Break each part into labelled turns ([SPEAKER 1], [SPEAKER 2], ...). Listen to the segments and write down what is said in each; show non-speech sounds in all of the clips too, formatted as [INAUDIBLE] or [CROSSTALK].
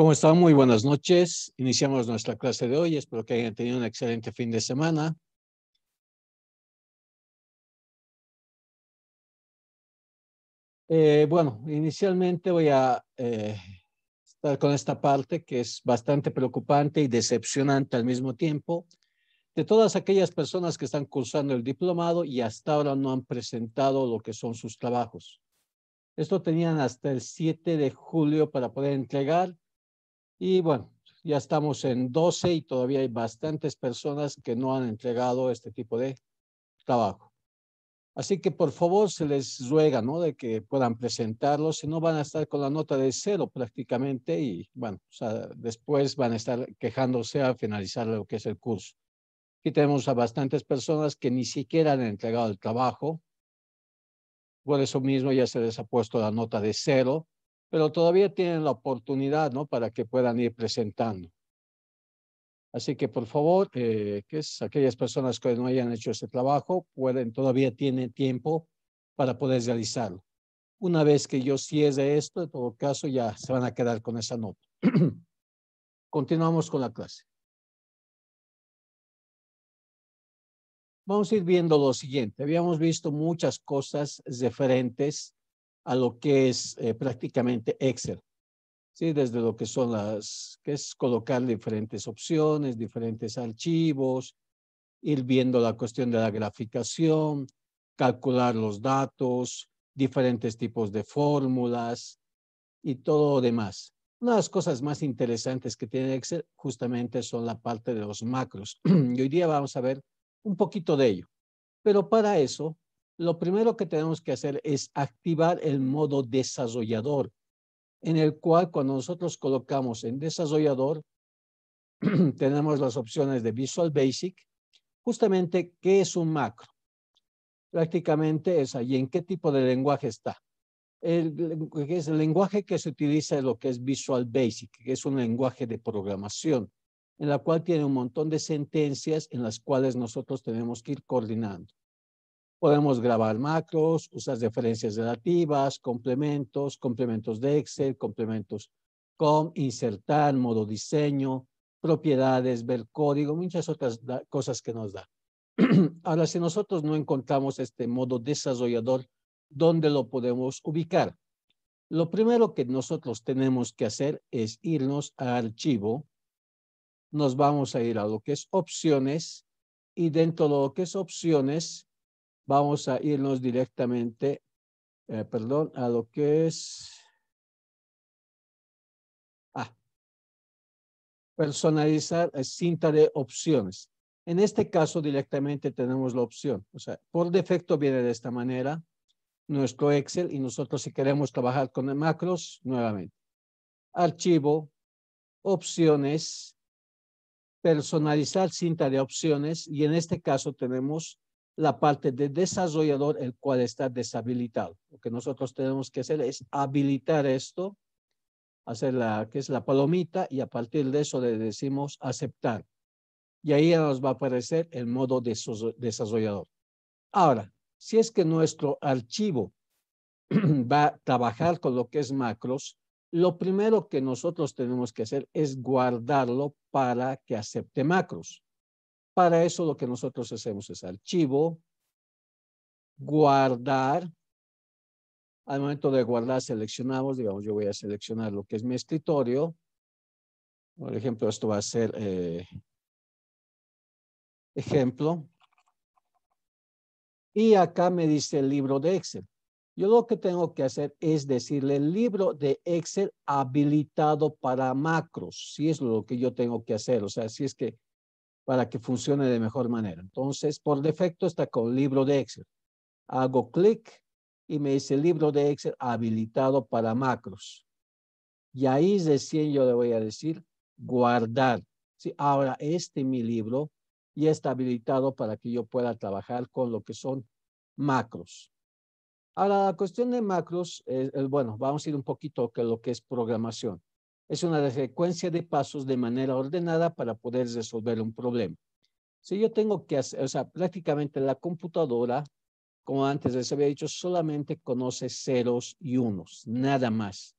[SPEAKER 1] ¿Cómo están? Muy buenas noches. Iniciamos nuestra clase de hoy. Espero que hayan tenido un excelente fin de semana.
[SPEAKER 2] Eh, bueno, inicialmente voy a eh, estar con
[SPEAKER 3] esta parte que es bastante preocupante y decepcionante al mismo tiempo. De todas aquellas personas que están cursando el diplomado y hasta ahora no han presentado lo que son sus trabajos. Esto tenían hasta el 7 de julio para poder entregar y bueno, ya estamos en 12 y todavía hay bastantes personas que no han entregado este tipo de trabajo. Así que por favor se les ruega, ¿no? De que puedan presentarlo, si no van a estar con la nota de cero prácticamente y bueno, o sea, después van a estar quejándose a finalizar lo que es el curso. Aquí tenemos a bastantes personas que ni siquiera han entregado el trabajo. Por eso mismo ya se les ha puesto la nota de cero pero todavía tienen la oportunidad, ¿no? Para que puedan ir presentando. Así que por favor, eh, que es, aquellas personas que no hayan hecho este trabajo, pueden, todavía tienen tiempo para poder
[SPEAKER 1] realizarlo. Una vez que yo cierre esto, en todo caso, ya se van a quedar con esa nota. [CLEARS THROAT] Continuamos con la clase. Vamos a ir viendo lo siguiente. Habíamos visto muchas cosas
[SPEAKER 3] diferentes a lo que es eh, prácticamente Excel. ¿sí? Desde lo que son las, que es colocar diferentes opciones, diferentes archivos, ir viendo la cuestión de la graficación, calcular los datos, diferentes tipos de fórmulas y todo lo demás. Una de las cosas más interesantes que tiene Excel justamente son la parte de los macros. [CLEARS THROAT] y hoy día vamos a ver un poquito de ello. Pero para eso lo primero que tenemos que hacer es activar el modo desarrollador, en el cual cuando nosotros colocamos en desarrollador, [CLEARS THROAT] tenemos las opciones de Visual Basic, justamente qué es un macro. Prácticamente es ahí, en qué tipo de lenguaje está. El, es el lenguaje que se utiliza es lo que es Visual Basic, que es un lenguaje de programación, en la cual tiene un montón de sentencias en las cuales nosotros tenemos que ir coordinando. Podemos grabar macros, usar referencias relativas, complementos, complementos de Excel, complementos com, insertar, modo diseño, propiedades, ver código, muchas otras cosas que nos da. [CLEARS THROAT] Ahora, si nosotros no encontramos este modo desarrollador, ¿dónde lo podemos ubicar? Lo primero que nosotros tenemos que hacer es irnos a archivo. Nos vamos a ir a lo que es opciones
[SPEAKER 1] y dentro de lo que es opciones Vamos a irnos directamente, eh, perdón, a lo que es ah, personalizar eh, cinta de opciones. En este
[SPEAKER 3] caso directamente tenemos la opción. O sea, por defecto viene de esta manera nuestro Excel y nosotros si queremos trabajar con macros, nuevamente. Archivo, opciones, personalizar cinta de opciones y en este caso tenemos la parte de desarrollador, el cual está deshabilitado. Lo que nosotros tenemos que hacer es habilitar esto, hacer la que es la palomita y a partir de eso le decimos aceptar. Y ahí nos va a aparecer el modo de desarrollador. Ahora, si es que nuestro archivo [CLEARS THROAT] va a trabajar con lo que es macros, lo primero que nosotros tenemos que hacer es guardarlo para que acepte macros. Para eso lo que nosotros hacemos es archivo, guardar. Al momento de guardar seleccionamos, digamos, yo voy a seleccionar lo que es mi escritorio.
[SPEAKER 1] Por ejemplo, esto va a ser eh, ejemplo. Y acá me dice el libro de Excel.
[SPEAKER 3] Yo lo que tengo que hacer es decirle el libro de Excel habilitado para macros. Si es lo que yo tengo que hacer. O sea, si es que para que funcione de mejor manera. Entonces, por defecto está con libro de Excel. Hago clic y me dice libro de Excel habilitado para macros. Y ahí recién yo le voy a decir guardar. Sí, ahora este mi libro ya está habilitado para que yo pueda trabajar con lo que son macros. Ahora, la cuestión de macros, bueno, vamos a ir un poquito a lo que es programación es una secuencia de pasos de manera ordenada para poder resolver un problema. Si yo tengo que hacer, o sea, prácticamente la computadora, como antes les había dicho, solamente conoce ceros y unos, nada más.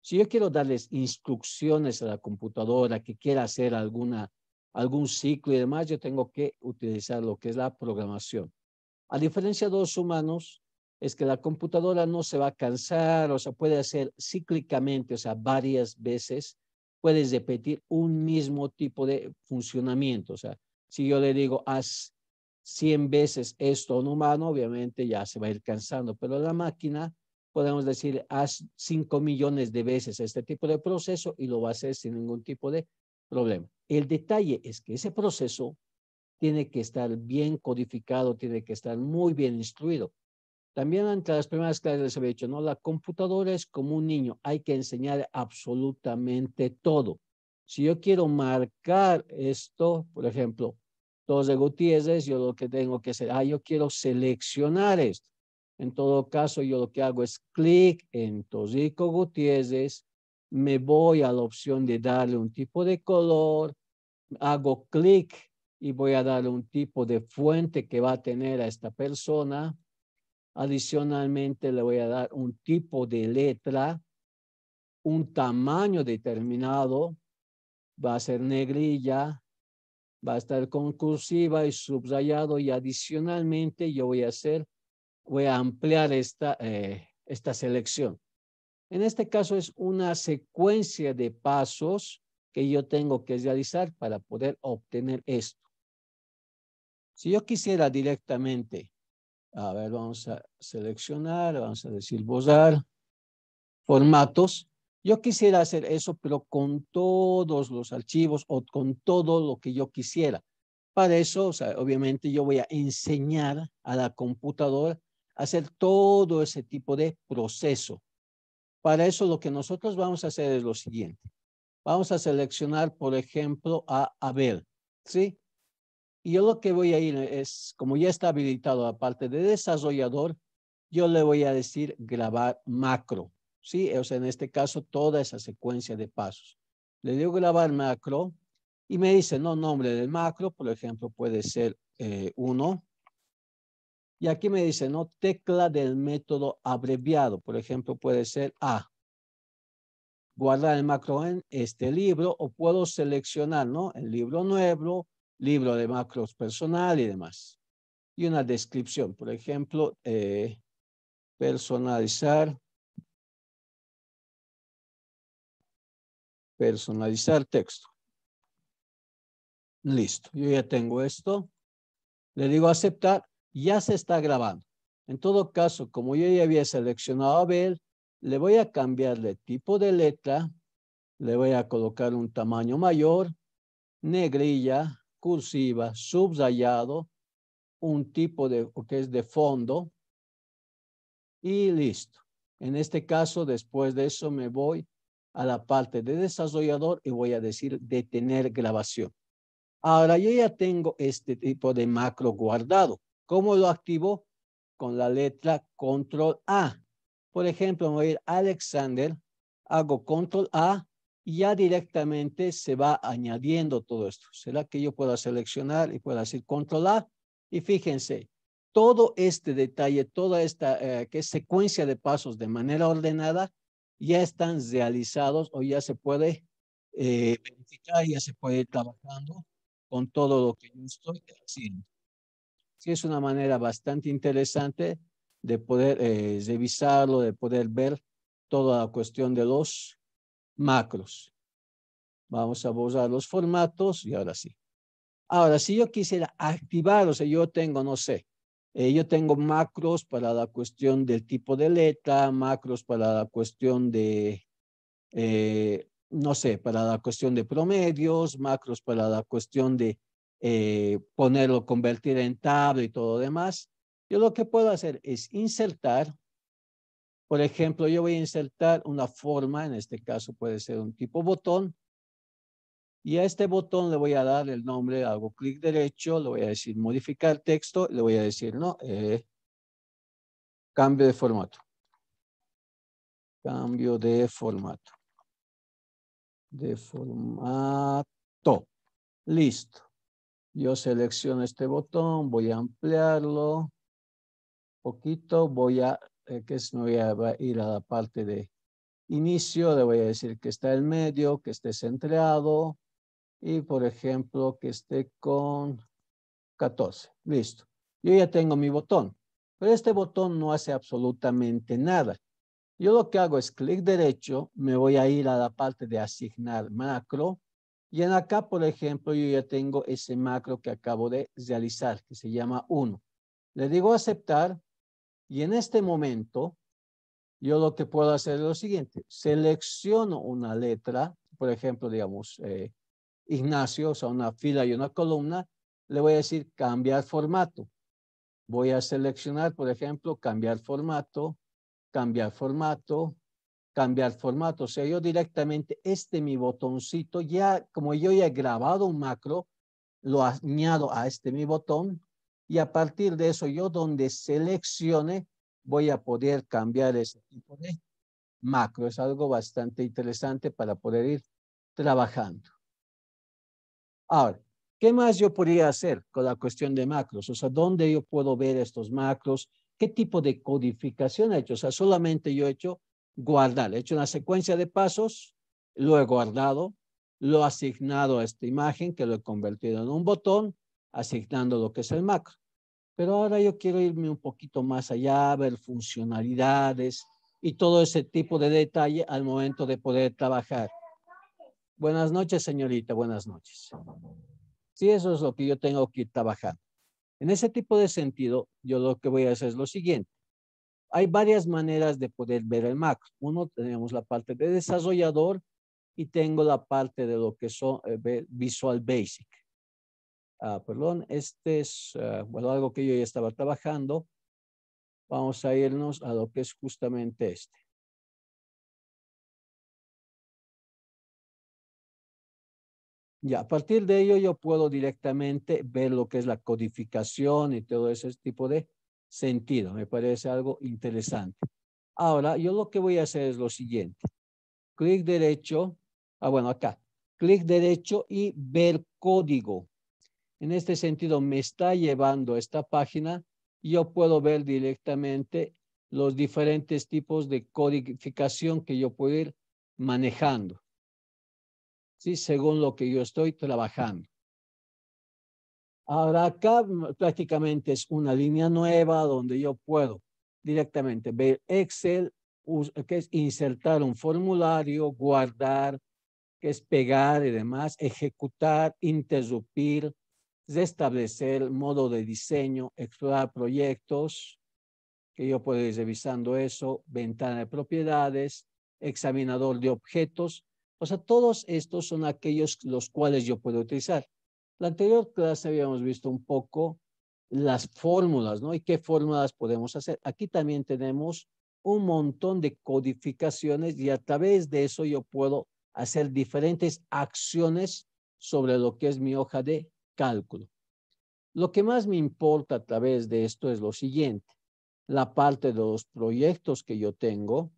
[SPEAKER 3] Si yo quiero darles instrucciones a la computadora que quiera hacer alguna, algún ciclo y demás, yo tengo que utilizar lo que es la programación. A diferencia de los humanos, es que la computadora no se va a cansar, o sea, puede hacer cíclicamente, o sea, varias veces, puedes repetir un mismo tipo de funcionamiento. O sea, si yo le digo, haz 100 veces esto a un humano, obviamente ya se va a ir cansando, pero la máquina podemos decir, haz 5 millones de veces este tipo de proceso y lo va a hacer sin ningún tipo de problema. El detalle es que ese proceso tiene que estar bien codificado, tiene que estar muy bien instruido. También ante las primeras clases les había dicho, no, la computadora es como un niño, hay que enseñar absolutamente todo. Si yo quiero marcar esto, por ejemplo, todos de Gutiérrez, yo lo que tengo que hacer, ah, yo quiero seleccionar esto. En todo caso, yo lo que hago es clic en Tosico Gutiérrez, me voy a la opción de darle un tipo de color, hago clic y voy a darle un tipo de fuente que va a tener a esta persona. Adicionalmente, le voy a dar un tipo de letra, un tamaño determinado. Va a ser negrilla, va a estar concursiva cursiva y subrayado. Y adicionalmente, yo voy a hacer, voy a ampliar esta, eh, esta selección. En este caso es una secuencia de pasos que yo tengo que realizar para poder obtener esto. Si yo quisiera directamente a ver, vamos a seleccionar, vamos a decir borrar, formatos. Yo quisiera hacer eso, pero con todos los archivos o con todo lo que yo quisiera. Para eso, obviamente yo voy a enseñar a la computadora a hacer todo ese tipo de proceso. Para eso lo que nosotros vamos a hacer es lo siguiente. Vamos a seleccionar, por ejemplo, a Abel, ¿sí? Y yo lo que voy a ir es, como ya está habilitado la parte de desarrollador, yo le voy a decir grabar macro. ¿sí? O sea, en este caso, toda esa secuencia de pasos. Le digo grabar macro y me dice, no, nombre del macro, por ejemplo, puede ser 1. Eh, y aquí me dice, no, tecla del método abreviado. Por ejemplo, puede ser A. Guardar el macro en este libro o puedo seleccionar, ¿no? El libro nuevo libro de macros personal
[SPEAKER 1] y demás. Y una descripción, por ejemplo, eh, personalizar,
[SPEAKER 2] personalizar texto. Listo, yo ya tengo esto.
[SPEAKER 3] Le digo aceptar, ya se está grabando. En todo caso, como yo ya había seleccionado a ver, le voy a cambiar de tipo de letra, le voy a colocar un tamaño mayor, negrilla, cursiva, subrayado, un tipo de, que es de fondo, y listo. En este caso, después de eso me voy a la parte de desarrollador y voy a decir detener grabación. Ahora yo ya tengo este tipo de macro guardado. ¿Cómo lo activo? Con la letra control A. Por ejemplo, voy a ir Alexander, hago control A y ya directamente se va añadiendo todo esto. Será que yo pueda seleccionar y pueda decir controlar. Y fíjense, todo este detalle, toda esta eh, que secuencia de pasos de manera ordenada, ya están realizados o ya se puede eh, verificar, ya se puede ir
[SPEAKER 2] trabajando
[SPEAKER 3] con todo lo que yo estoy haciendo. Sí, es una manera bastante interesante de poder eh, revisarlo, de poder ver toda la cuestión de los macros. Vamos a borrar los formatos y ahora sí. Ahora, si yo quisiera activar, o sea, yo tengo, no sé, eh, yo tengo macros para la cuestión del tipo de letra, macros para la cuestión de, eh, no sé, para la cuestión de promedios, macros para la cuestión de eh, ponerlo, convertir en tabla y todo demás. Yo lo que puedo hacer es insertar por ejemplo, yo voy a insertar una forma, en este caso puede ser un tipo botón. Y a este botón le voy a dar el nombre, hago clic derecho, le voy a decir
[SPEAKER 1] modificar texto, le voy a decir, no, eh, cambio de formato. Cambio de formato. De formato. Listo. Yo selecciono este
[SPEAKER 3] botón, voy a ampliarlo poquito, voy a eh, que es, no voy a ir a la parte de inicio, le voy a decir que está en medio, que esté centrado y, por ejemplo, que esté con 14. Listo. Yo ya tengo mi botón, pero este botón no hace absolutamente nada. Yo lo que hago es clic derecho, me voy a ir a la parte de asignar macro y en acá, por ejemplo, yo ya tengo ese macro que acabo de realizar, que se llama 1. Le digo aceptar y en este momento, yo lo que puedo hacer es lo siguiente. Selecciono una letra, por ejemplo, digamos, eh, Ignacio, o sea, una fila y una columna, le voy a decir cambiar formato. Voy a seleccionar, por ejemplo, cambiar formato, cambiar formato, cambiar formato. O sea, yo directamente este mi botoncito, ya como yo ya he grabado un macro, lo añado a este mi botón y a partir de eso yo donde seleccione voy a poder cambiar ese tipo de macro. Es algo bastante interesante para poder ir trabajando. Ahora, ¿qué más yo podría hacer con la cuestión de macros? O sea, ¿dónde yo puedo ver estos macros? ¿Qué tipo de codificación he hecho? O sea, solamente yo he hecho guardar. He hecho una secuencia de pasos, lo he guardado, lo he asignado a esta imagen que lo he convertido en un botón, asignando lo que es el macro. Pero ahora yo quiero irme un poquito más allá, ver funcionalidades y todo ese tipo de detalle al momento de poder trabajar. Buenas noches, señorita, buenas noches. Sí, eso es lo que yo tengo que ir trabajando. En ese tipo de sentido, yo lo que voy a hacer es lo siguiente. Hay varias maneras de poder ver el macro. Uno, tenemos la parte de desarrollador y tengo la parte de lo que son eh, Visual Basic. Ah, perdón, este es,
[SPEAKER 1] ah, algo que yo ya estaba trabajando. Vamos a irnos a lo que es justamente este. Ya, a partir de ello yo puedo directamente ver lo que es la
[SPEAKER 3] codificación y todo ese tipo de sentido. Me parece algo interesante. Ahora, yo lo que voy a hacer es lo siguiente. Clic derecho, ah, bueno, acá. Clic derecho y ver código. En este sentido, me está llevando a esta página y yo puedo ver directamente los diferentes tipos de codificación que yo puedo ir manejando. ¿sí? Según lo que yo estoy trabajando. Ahora acá prácticamente es una línea nueva donde yo puedo directamente ver Excel, que es insertar un formulario, guardar, que es pegar y demás, ejecutar, interrumpir, de establecer modo de diseño, explorar proyectos, que yo puedo ir revisando eso, ventana de propiedades, examinador de objetos. O sea, todos estos son aquellos los cuales yo puedo utilizar. La anterior clase habíamos visto un poco las fórmulas, ¿no? Y qué fórmulas podemos hacer. Aquí también tenemos un montón de codificaciones y a través de eso yo puedo hacer diferentes acciones sobre lo que es mi hoja de cálculo. Lo que más me importa a través de esto es lo siguiente. La parte de los proyectos que yo tengo,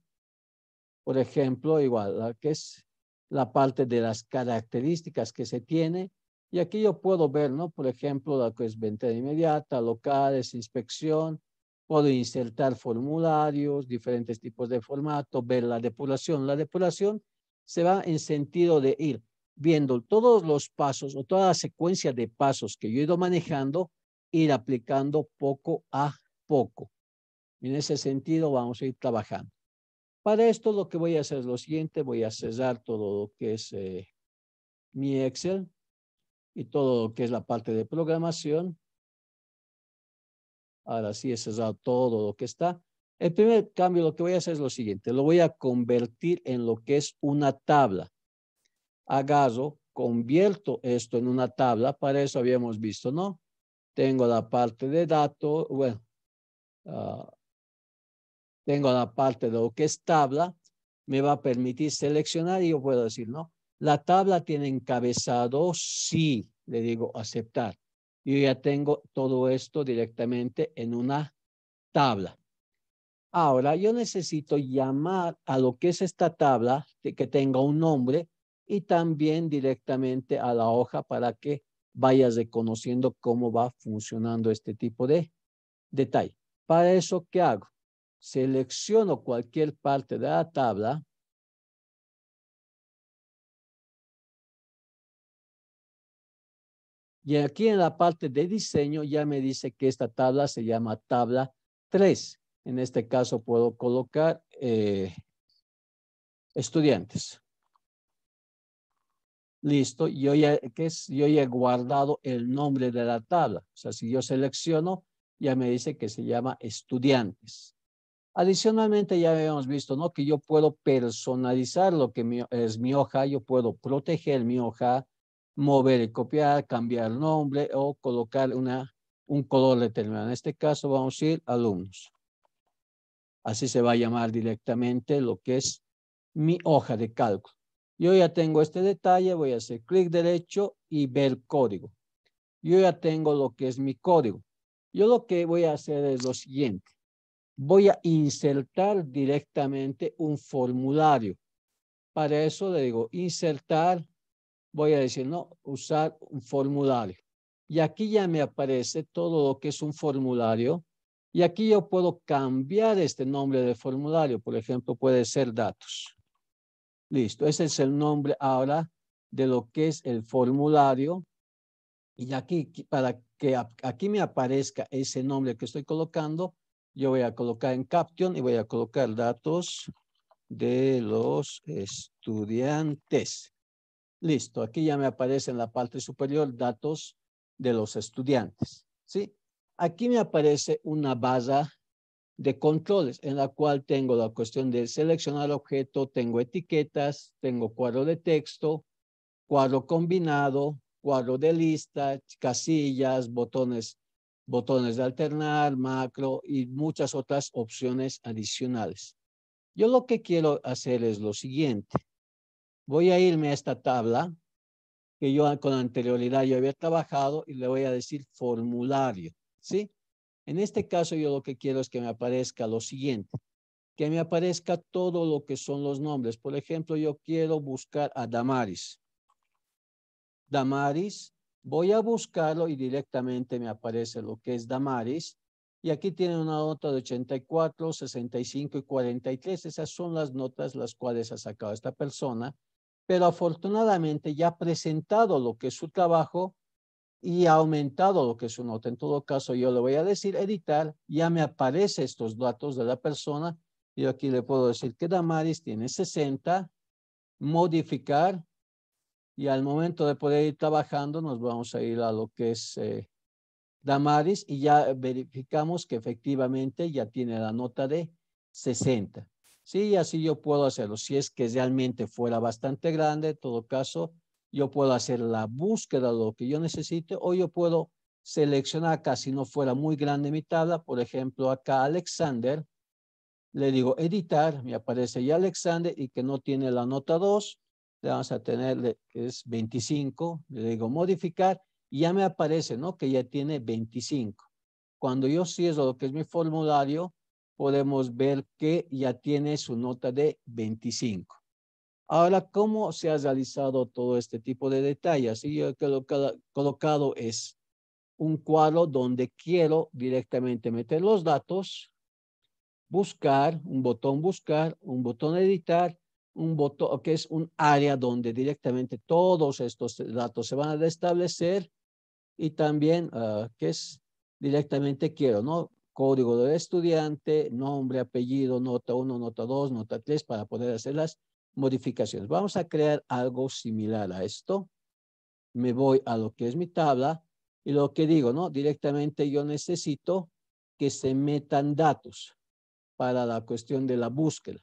[SPEAKER 3] por ejemplo, igual, la que es la parte de las características que se tiene. Y aquí yo puedo ver, ¿no? Por ejemplo, la que es venta inmediata, locales, inspección. Puedo insertar formularios, diferentes tipos de formato, ver la depuración. La depuración se va en sentido de ir viendo todos los pasos o toda la secuencia de pasos que yo he ido manejando, ir aplicando poco a poco. En ese sentido vamos a ir trabajando. Para esto lo que voy a hacer es lo siguiente, voy a cerrar todo lo que es eh,
[SPEAKER 1] mi Excel y todo lo que es la parte de programación. Ahora sí he cerrado todo lo que está. El primer cambio lo que voy
[SPEAKER 3] a hacer es lo siguiente, lo voy a convertir en lo que es una tabla agarro, convierto esto en una tabla, para eso habíamos visto, ¿no? Tengo la parte de datos, bueno, ah, tengo la parte de lo que es tabla, me va a permitir seleccionar y yo puedo decir, ¿no? La tabla tiene encabezado, sí, le digo aceptar. Yo ya tengo todo esto directamente en una tabla. Ahora, yo necesito llamar a lo que es esta tabla, que tenga un nombre, y también directamente a la hoja para que vayas reconociendo cómo va funcionando
[SPEAKER 1] este tipo de detalle. Para eso, ¿qué hago? Selecciono cualquier parte de la tabla.
[SPEAKER 2] Y aquí en la parte de diseño ya
[SPEAKER 3] me dice que esta tabla se llama tabla 3. En este caso puedo colocar eh, estudiantes. Listo, yo ya, he guardado el nombre de la tabla. O sea, si yo selecciono, ya me dice que se llama estudiantes. Adicionalmente, ya habíamos visto, ¿no? Que yo puedo personalizar lo que es mi hoja, yo puedo proteger mi hoja, mover y copiar, cambiar el nombre o colocar una, un color determinado. En este caso vamos a ir alumnos. Así se va a llamar directamente lo que es mi hoja de cálculo. Yo ya tengo este detalle, voy a hacer clic derecho y ver código. Yo ya tengo lo que es mi código. Yo lo que voy a hacer es lo siguiente. Voy a insertar directamente un formulario. Para eso le digo insertar, voy a decir, no, usar un formulario. Y aquí ya me aparece todo lo que es un formulario. Y aquí yo puedo cambiar este nombre de formulario. Por ejemplo, puede ser datos. Listo, ese es el nombre ahora de lo que es el formulario. Y aquí, para que aquí me aparezca ese nombre que estoy colocando, yo voy a colocar en Caption y voy a colocar datos de los estudiantes. Listo, aquí ya me aparece en la parte superior datos de los estudiantes. ¿sí? Aquí me aparece una barra de controles en la cual tengo la cuestión de seleccionar objeto, tengo etiquetas, tengo cuadro de texto, cuadro combinado, cuadro de lista, casillas, botones, botones de alternar, macro y muchas otras opciones adicionales. Yo lo que quiero hacer es lo siguiente. Voy a irme a esta tabla que yo con anterioridad yo había trabajado y le voy a decir formulario, ¿sí? En este caso yo lo que quiero es que me aparezca lo siguiente, que me aparezca todo lo que son los nombres. Por ejemplo, yo quiero buscar a Damaris. Damaris, voy a buscarlo y directamente me aparece lo que es Damaris. Y aquí tiene una nota de 84, 65 y 43. Esas son las notas las cuales ha sacado esta persona. Pero afortunadamente ya ha presentado lo que es su trabajo y ha aumentado lo que es su nota. En todo caso, yo le voy a decir editar, ya me aparece estos datos de la persona. Yo aquí le puedo decir que Damaris tiene 60, modificar, y al momento de poder ir trabajando, nos vamos a ir a lo que es eh, Damaris y ya verificamos que efectivamente ya tiene la nota de 60. Sí, así yo puedo hacerlo. Si es que realmente fuera bastante grande, en todo caso, yo puedo hacer la búsqueda de lo que yo necesite o yo puedo seleccionar acá, si no fuera muy grande mi tabla, por ejemplo, acá Alexander, le digo editar, me aparece ya Alexander y que no tiene la nota 2, le vamos a tener, que es 25, le digo modificar, y ya me aparece, ¿no? Que ya tiene 25. Cuando yo cierro lo que es mi formulario, podemos ver que ya tiene su nota de 25. Ahora, ¿cómo se ha realizado todo este tipo de detalles? Y yo he colocado, colocado es un cuadro donde quiero directamente meter los datos, buscar, un botón buscar, un botón editar, un botón que es un área donde directamente todos estos datos se van a restablecer y también ah, que es directamente quiero, ¿no? Código del estudiante, nombre, apellido, nota 1, nota 2, nota 3 para poder hacerlas modificaciones. Vamos a crear algo similar a esto. Me voy a lo que es mi tabla y lo que digo, ¿no? Directamente yo necesito que se metan datos para la cuestión de la búsqueda.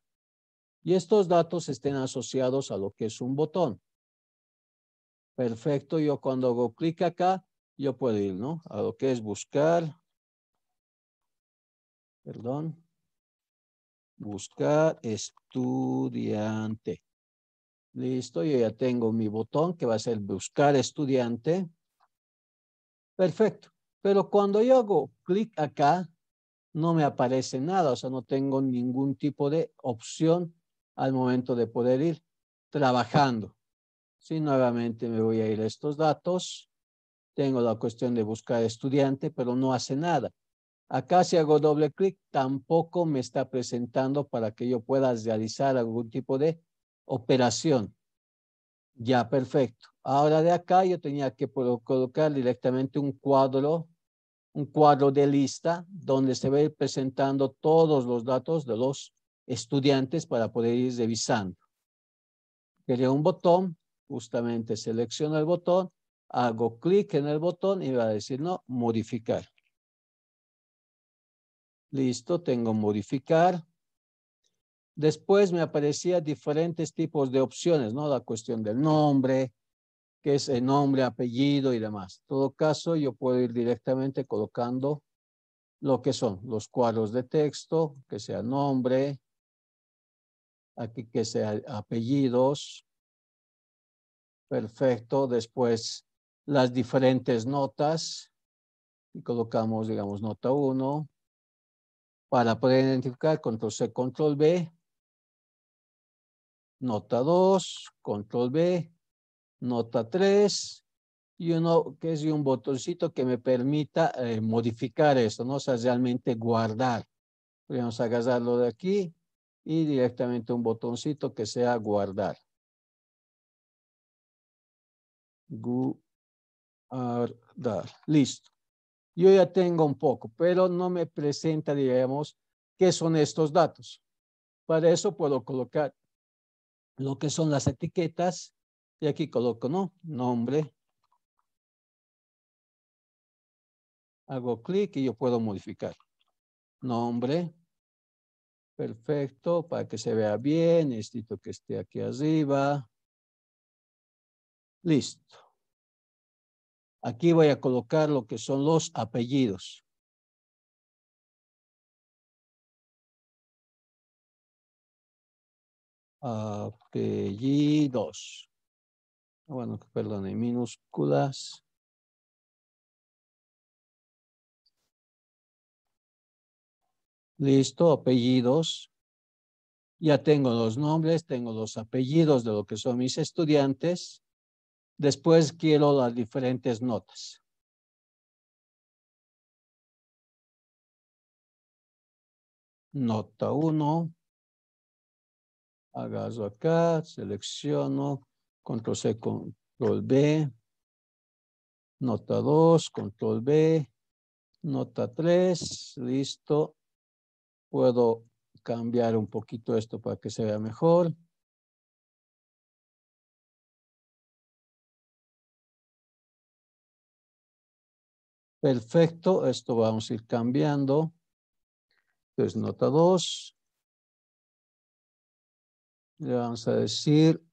[SPEAKER 3] Y estos datos estén asociados a lo que es un botón.
[SPEAKER 1] Perfecto, yo cuando hago clic acá, yo puedo ir, ¿no? A lo que es buscar. Perdón. Buscar estudiante. Listo, yo ya tengo mi botón
[SPEAKER 3] que va a ser buscar estudiante. Perfecto. Pero cuando yo hago clic acá, no me aparece nada. O sea, no tengo ningún tipo de opción al momento de poder ir trabajando. Sí, nuevamente me voy a ir a estos datos. Tengo la cuestión de buscar estudiante, pero no hace nada. Acá si hago doble clic, tampoco me está presentando para que yo pueda realizar algún tipo de operación. Ya, perfecto. Ahora de acá yo tenía que colocar directamente un cuadro, un cuadro de lista donde se va a ir presentando todos los datos de los estudiantes para poder ir revisando. Quería un botón, justamente selecciono el botón, hago clic en el botón y va a decir no, modificar. Listo, tengo modificar. Después me aparecían diferentes tipos de opciones, ¿no? La cuestión del nombre, que es el nombre, apellido y demás. En todo caso, yo puedo ir directamente colocando
[SPEAKER 1] lo que son los cuadros de texto, que sea nombre, aquí que sea apellidos. Perfecto. Después las diferentes notas. Y colocamos, digamos, nota 1, para poder identificar, control C, control B, nota 2, control B,
[SPEAKER 3] nota 3 y uno que es un botoncito que me permita eh, modificar esto, ¿no? O sea, realmente guardar. Podríamos agarrarlo de aquí
[SPEAKER 1] y directamente un botoncito que sea guardar. Guardar. Listo. Yo ya
[SPEAKER 3] tengo un poco, pero no me presenta, digamos, qué son estos datos.
[SPEAKER 1] Para eso puedo colocar lo que son las etiquetas y aquí coloco, ¿no? Nombre. Hago clic y yo puedo modificar. Nombre. Perfecto, para que se vea bien. Necesito que esté aquí arriba. Listo. Aquí voy a colocar lo que son los apellidos.
[SPEAKER 2] Apellidos. Bueno, perdón, en minúsculas.
[SPEAKER 1] Listo, apellidos. Ya tengo los nombres, tengo los apellidos de lo que son mis estudiantes.
[SPEAKER 2] Después quiero las diferentes notas. Nota 1.
[SPEAKER 1] Agarro acá, selecciono, control C, control B. Nota 2, control B. Nota 3, listo. Puedo cambiar un poquito esto para que se vea mejor.
[SPEAKER 2] Perfecto, esto
[SPEAKER 1] vamos a ir cambiando. Entonces, nota 2. Le vamos a decir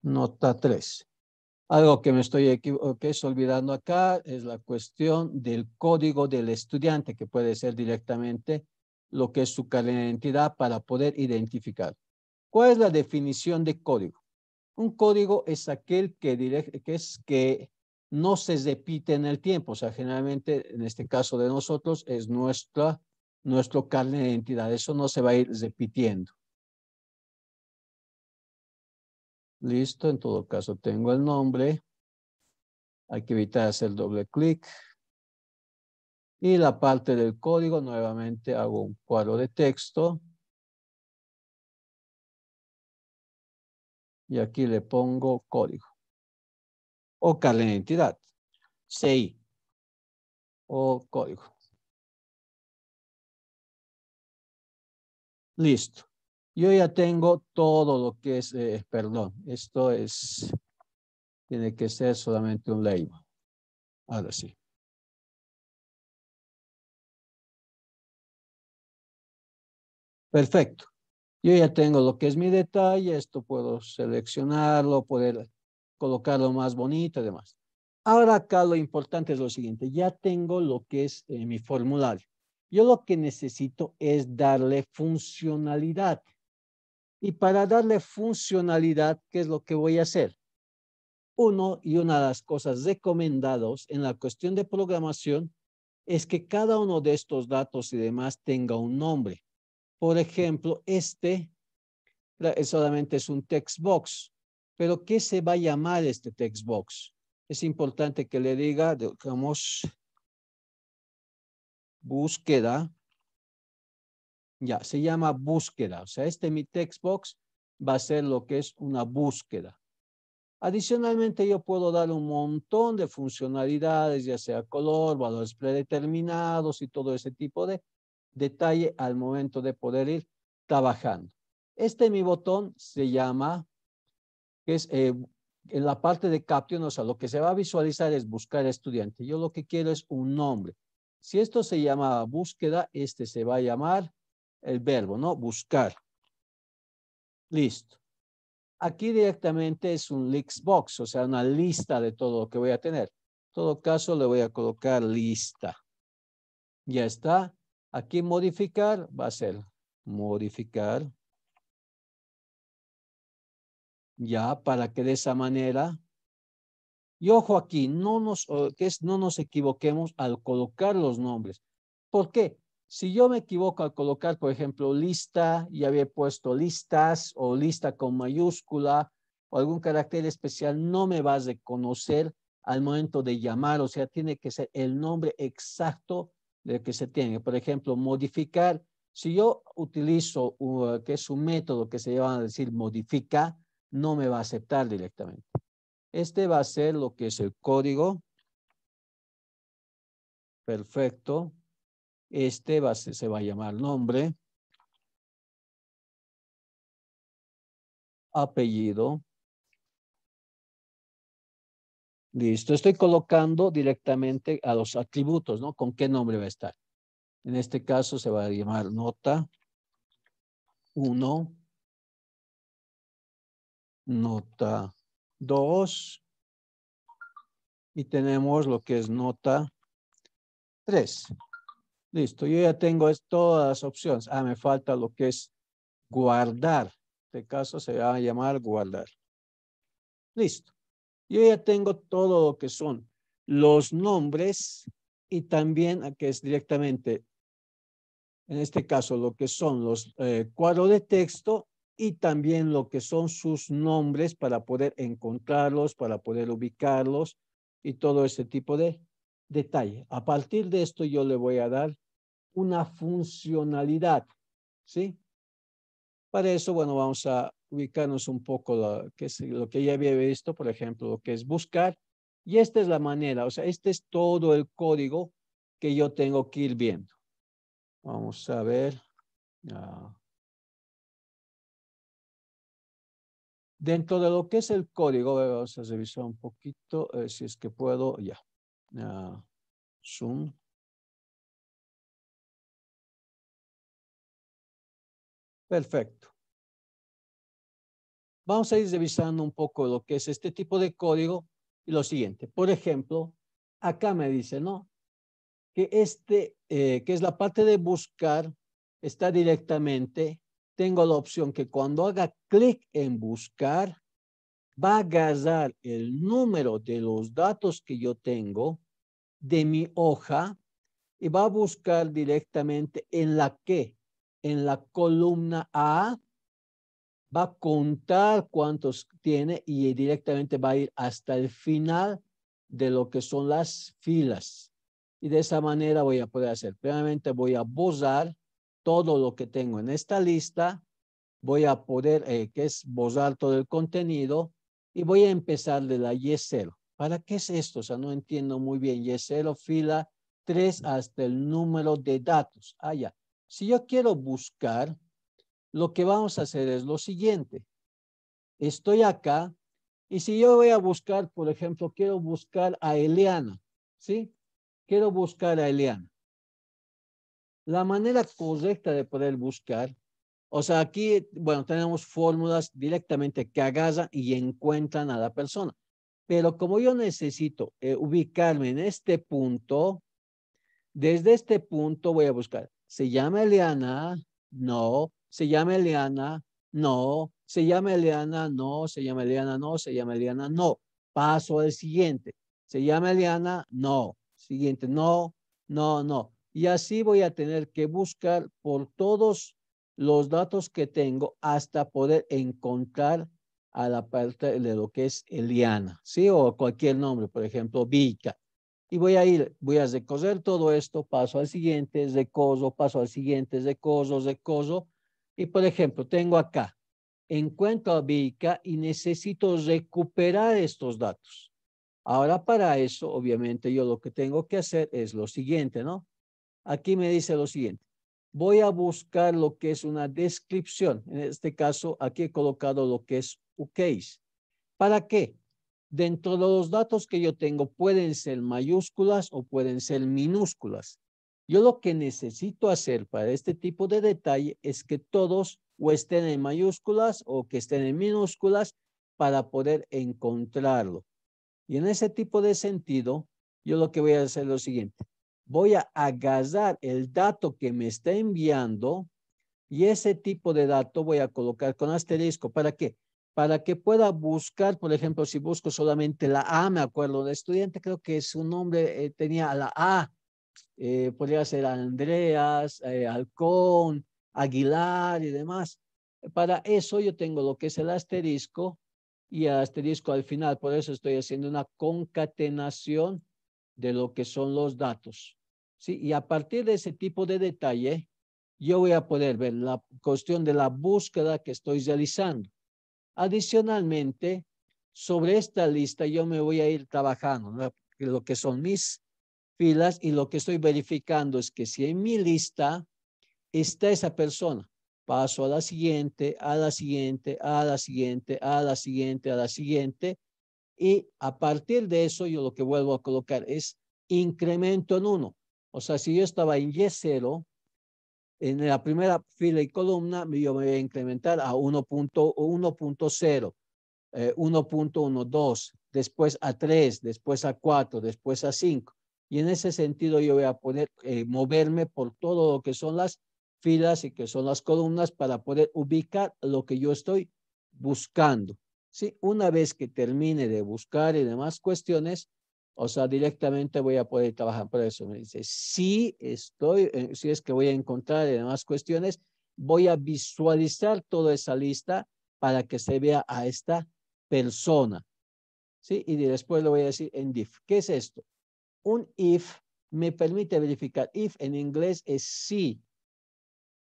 [SPEAKER 1] nota
[SPEAKER 3] 3. Algo que me estoy que olvidando acá es la cuestión del código del estudiante, que puede ser directamente lo que es su de identidad para poder identificar. ¿Cuál es la definición de código? Un código es aquel que, es, que no se repite en el tiempo. O sea, generalmente
[SPEAKER 1] en este caso de nosotros es nuestra, nuestro carne de identidad. Eso no se va a ir repitiendo. Listo, en todo caso tengo el nombre. Hay que evitar hacer doble clic. Y la parte del código, nuevamente hago un cuadro de texto. Y aquí le pongo
[SPEAKER 2] código o carnet de identidad, CI
[SPEAKER 1] o código. Listo. Yo ya tengo todo lo que es, eh, perdón, esto es,
[SPEAKER 2] tiene que ser solamente un label. Ahora sí.
[SPEAKER 1] Perfecto. Yo ya tengo lo que es mi detalle, esto puedo seleccionarlo, poder
[SPEAKER 3] colocarlo más bonito y demás. Ahora acá lo importante es lo siguiente, ya tengo lo que es eh, mi formulario. Yo lo que necesito es darle funcionalidad. Y para darle funcionalidad, ¿qué es lo que voy a hacer? Uno y una de las cosas recomendados en la cuestión de programación es que cada uno de estos datos y demás tenga un nombre. Por ejemplo, este eh, solamente es un text box. Pero ¿qué se va a
[SPEAKER 1] llamar este text box? Es importante que le diga, digamos, búsqueda. Ya, se llama búsqueda. O sea, este mi text box va a ser lo que es una búsqueda.
[SPEAKER 3] Adicionalmente, yo puedo dar un montón de funcionalidades, ya sea color, valores predeterminados y todo ese tipo de detalle al momento de poder ir trabajando. Este mi botón se llama que es eh, en la parte de caption, o sea, lo que se va a visualizar es buscar estudiante. Yo lo que quiero es un nombre. Si esto se llama búsqueda, este se va a llamar el verbo, ¿no? Buscar. Listo. Aquí directamente es un list box, o sea, una lista de todo lo que voy a tener. En todo caso, le voy a colocar lista.
[SPEAKER 1] Ya está. Aquí modificar va a ser modificar ya para que de esa manera y ojo aquí no nos equivoquemos al
[SPEAKER 3] colocar los nombres ¿por qué? Si yo me equivoco al colocar, por ejemplo, lista, y había puesto listas o lista con mayúscula o algún carácter especial, no me vas a reconocer al momento de llamar, o sea, tiene que ser el nombre exacto del que se tiene. Por ejemplo, modificar. Si yo utilizo uh, que es un método que se llama a decir modifica, no me va a aceptar directamente.
[SPEAKER 1] Este va a ser lo que es el código. Perfecto. Este se va a llamar nombre. Apellido. Listo. Estoy colocando directamente a los atributos, ¿no? ¿Con qué nombre va a estar? En este caso se va a llamar nota 1 nota 2 y tenemos lo que es nota
[SPEAKER 3] 3. Listo, yo ya tengo todas las opciones. Ah, me falta lo que es guardar. En este caso se va a llamar guardar. Listo. Yo ya tengo todo lo que son los nombres y también a que es directamente, en este caso, lo que son los eh, cuadros de texto y también lo que son sus nombres para poder encontrarlos, para poder ubicarlos y todo ese tipo de detalle. A partir de esto yo le voy a dar una funcionalidad, ¿sí? Para eso, bueno, vamos a ubicarnos un poco que lo que ya había visto, por ejemplo, lo que es buscar. Y esta es la manera, o sea, este es todo el código
[SPEAKER 1] que yo tengo que ir viendo. Vamos a ver. Ah, Dentro de lo que es el código, vamos a revisar un poquito, eh, si es que puedo, ya. Ah, zoom.
[SPEAKER 2] Perfecto. Vamos a ir revisando un poco lo que es este
[SPEAKER 3] tipo de código y lo siguiente. Por ejemplo, acá me dice, ¿no? Que este, eh, que es la parte de buscar, está directamente tengo la opción que cuando haga clic en buscar, va a agarrar el número de los datos que yo tengo de mi hoja y va a buscar directamente en la que, en la columna A, va a contar cuántos tiene y directamente va a ir hasta el final de lo que son las filas. Y de esa manera voy a poder hacer. Primeramente voy a buscar todo lo que tengo en esta lista, voy a poder, eh, que es borrar todo el contenido, y voy a empezar de la Y0. ¿Para qué es esto? O sea, no entiendo muy bien. Y0, fila 3 hasta el número de datos. Ah, ya. Si yo quiero buscar, lo que vamos a hacer es lo siguiente. Estoy acá y si yo voy a buscar, por ejemplo, quiero buscar a Eliana, ¿sí? Quiero buscar a Eliana la manera correcta de poder buscar. O sea, aquí, bueno, tenemos fórmulas directamente que agarran y encuentran a la persona. Pero como yo necesito eh, ubicarme en este punto, desde este punto voy a buscar. ¿Se llama Eliana? No. ¿Se llama Eliana? No. ¿Se llama Eliana? No. ¿Se llama Eliana? No. ¿Se llama Eliana? No. Paso al siguiente. ¿Se llama Eliana? No. Siguiente. No, no, no. Y así voy a tener que buscar por todos los datos que tengo hasta poder encontrar a la parte de lo que es Eliana, ¿sí? O cualquier nombre, por ejemplo, Vika. Y voy a ir, voy a recoger todo esto, paso al siguiente, recoso, paso al siguiente, recoso, recoso. Y por ejemplo, tengo acá, encuentro a Vika y necesito recuperar estos datos. Ahora para eso, obviamente, yo lo que tengo que hacer es lo siguiente, ¿no? Aquí me dice lo siguiente. Voy a buscar lo que es una descripción. En este caso, aquí he colocado lo que es un ¿Para qué? Dentro de los datos que yo tengo pueden ser mayúsculas o pueden ser minúsculas. Yo lo que necesito hacer para este tipo de detalle es que todos o estén en mayúsculas o que estén en minúsculas para poder encontrarlo. Y en ese tipo de sentido, yo lo que voy a hacer es lo siguiente voy a agarrar el dato que me está enviando y ese tipo de dato voy a colocar con asterisco. ¿Para qué? Para que pueda buscar, por ejemplo, si busco solamente la A, me acuerdo de estudiante, creo que su nombre eh, tenía la A. Eh, podría ser Andreas, eh, Alcón, Aguilar y demás. Para eso yo tengo lo que es el asterisco y el asterisco al final. Por eso estoy haciendo una concatenación de lo que son los datos. ¿sí? Y a partir de ese tipo de detalle, yo voy a poder ver la cuestión de la búsqueda que estoy realizando. Adicionalmente, sobre esta lista yo me voy a ir trabajando lo que son mis filas y lo que estoy verificando es que si en mi lista está esa persona, paso a la siguiente, a la siguiente, a la siguiente, a la siguiente, a la siguiente, y a partir de eso, yo lo que vuelvo a colocar es incremento en uno. O sea, si yo estaba en Y0, en la primera fila y columna, yo me voy a incrementar a 1.0, eh, 1.12, después a 3, después a 4, después a 5. Y en ese sentido yo voy a poder eh, moverme por todo lo que son las filas y que son las columnas para poder ubicar lo que yo estoy buscando. Una vez que termine de buscar y demás cuestiones, o sea, directamente voy a poder trabajar por eso. Me dice, si estoy, eh, si es que voy a encontrar y demás cuestiones, voy a visualizar toda esa lista para que se vea a esta persona. ¿Sí? Y después lo voy a decir en if. ¿Qué es esto? Un if me permite verificar. If en inglés es sí.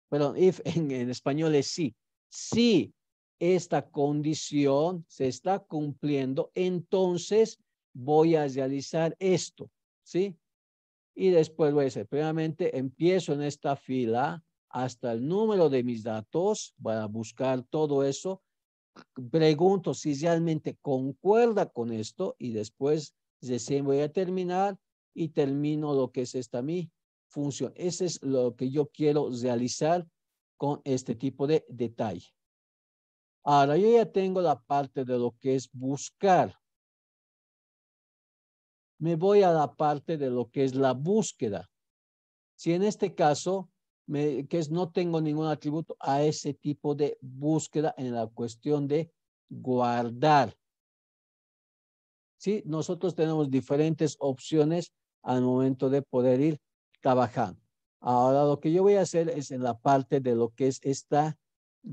[SPEAKER 3] Perdón, if en, español es sí. Sí esta condición se está cumpliendo, entonces voy a realizar esto, ¿sí? Y después voy a decir, primeramente empiezo en esta fila hasta el número de mis datos, voy a buscar todo eso, pregunto si realmente concuerda con esto y después voy a terminar y termino lo que es esta mi función. Ese es lo que yo quiero realizar con este tipo de
[SPEAKER 1] detalle. Ahora yo ya tengo la parte de lo que es buscar. Me voy a la parte de lo que es la búsqueda.
[SPEAKER 3] Si en este caso, que es no tengo ningún atributo a ese tipo de búsqueda en la cuestión de guardar. ¿Sí? Nosotros tenemos diferentes opciones al momento de poder ir trabajando. Ahora lo que yo voy a hacer es en la parte de lo que es esta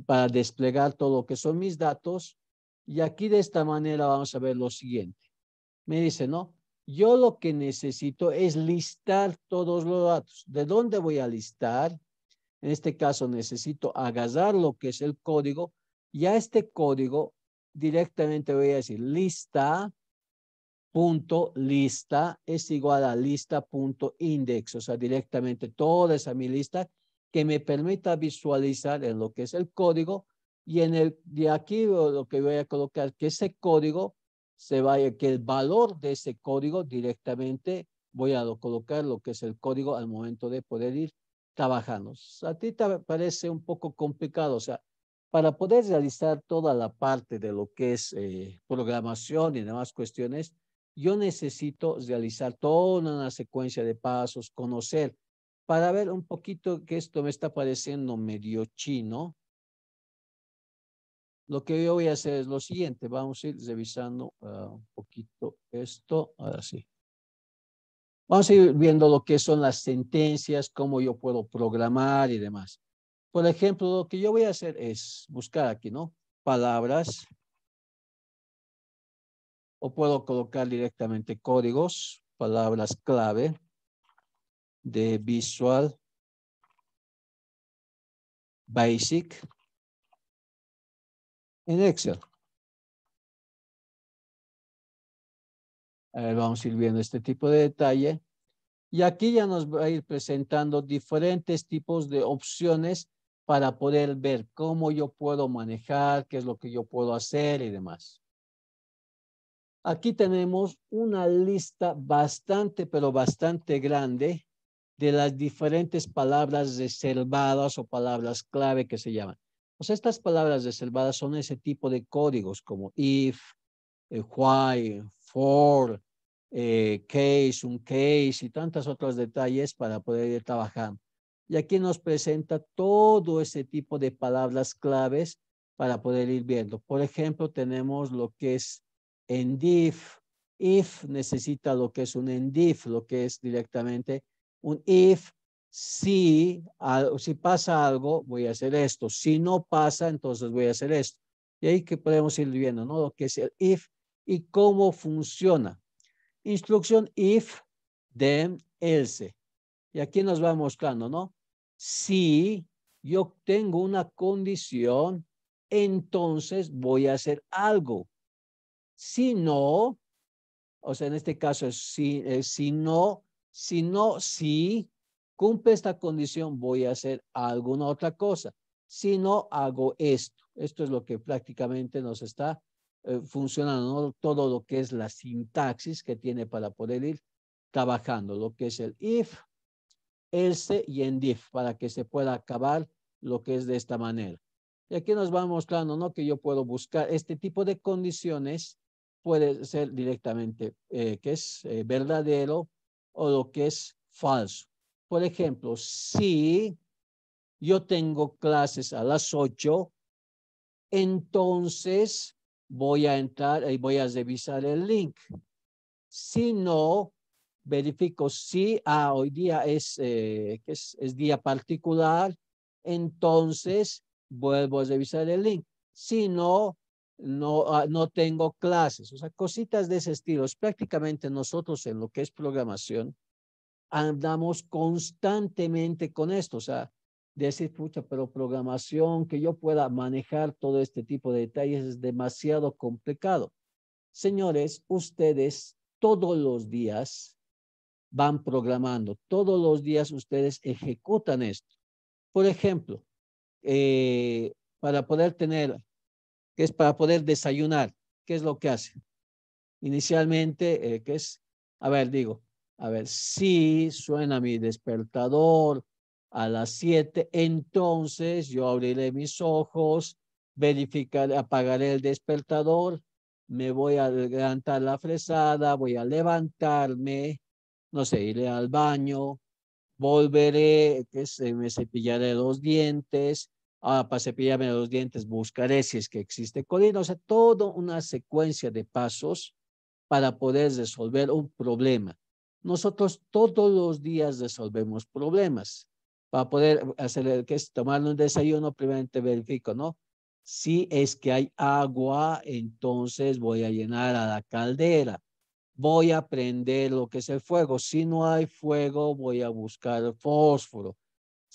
[SPEAKER 3] para desplegar todo lo que son mis datos. Y aquí de esta manera vamos a ver lo siguiente. Me dice, ¿no? Yo lo que necesito es listar todos los datos. ¿De dónde voy a listar? En este caso necesito agarrar lo que es el código y a este código directamente voy a decir lista lista es igual a lista o sea, directamente toda esa mi lista que me permita visualizar en lo que es el código y en el de aquí lo que voy a colocar que ese código se vaya, que el valor de ese código directamente voy a colocar lo que es el código al momento de poder ir trabajando. A ti te parece un poco complicado, o sea, para poder realizar toda la parte de lo que es eh, programación y demás cuestiones, yo necesito realizar toda una secuencia de pasos, conocer para ver un poquito que esto me está pareciendo medio chino. Lo que yo voy a hacer es lo siguiente. Vamos a ir revisando ah, un poquito esto. Ahora
[SPEAKER 1] sí. Vamos a ir viendo lo que son
[SPEAKER 3] las sentencias, cómo yo puedo programar y demás. Por ejemplo, lo que yo voy a hacer es buscar aquí, ¿no? Palabras. O puedo colocar directamente códigos, palabras clave
[SPEAKER 2] de Visual Basic en Excel. A ver, vamos a ir viendo este tipo de detalle. Y aquí ya nos
[SPEAKER 3] va a ir presentando diferentes tipos de opciones para poder ver cómo yo puedo manejar, qué es lo que yo puedo hacer y demás. Aquí tenemos una lista bastante, pero bastante grande de las diferentes palabras reservadas o palabras clave que se llaman. O sea, estas palabras reservadas son ese tipo de códigos como if, eh, why, for, eh, case, un case y tantos otros detalles para poder ir trabajando. Y aquí nos presenta todo ese tipo de palabras claves para poder ir viendo. Por ejemplo, tenemos lo que es endif. If necesita lo que es un endif, lo que es directamente un if, si, si pasa algo, voy a hacer esto. Si no pasa, entonces voy a hacer esto. Y ahí que podemos ir viendo, ¿no? Lo que es el if y cómo funciona. Instrucción if, then, else. Y aquí nos va mostrando, ¿no? Si yo tengo una condición, entonces voy a hacer algo. Si no, o sea, en este caso, si, si no, si no, si cumple esta condición, voy a hacer alguna otra cosa. Si no, hago esto. Esto es lo que prácticamente nos está eh, funcionando, ¿no? todo lo que es la sintaxis que tiene para poder ir trabajando, lo que es el if, else y en if. para que se pueda acabar lo que es de esta manera. Y aquí nos va mostrando, ¿no? Que yo puedo buscar este tipo de condiciones, puede ser directamente eh, que es eh, verdadero, o lo que es falso. Por ejemplo, si yo tengo clases a las 8, entonces voy a entrar y voy a revisar el link. Si no, verifico si ah, hoy día eh, es, es día particular, entonces vuelvo a revisar el link. Si no, no, ah, no tengo clases, o sea, cositas de ese estilo. Prácticamente nosotros en lo que es programación andamos constantemente con esto, o sea, decir, pucha, pero programación, que yo pueda manejar todo este tipo de detalles es demasiado complicado. Señores, ustedes todos los días van programando, todos los días ustedes ejecutan esto. Por ejemplo, eh, para poder tener que es para poder desayunar. ¿Qué es lo que hace? Inicialmente, eh, es, a ver, digo, a ver, si suena mi despertador a las 7, entonces yo abriré mis ojos, verificaré, apagaré el despertador, me voy a levantar la fresada, voy a levantarme, no sé, iré al baño, volveré, que se eh, me cepillaré los dientes, ah, para cepillarme los dientes, buscaré si es que existe colina, o sea, toda una secuencia de pasos para poder resolver un problema. Nosotros todos los días resolvemos problemas. Para poder hacer que es tomar un desayuno, primeramente verifico, ¿no? Si es que hay agua, entonces voy a llenar a la caldera. Voy a prender lo que es el fuego. Si no hay fuego, voy a buscar fósforo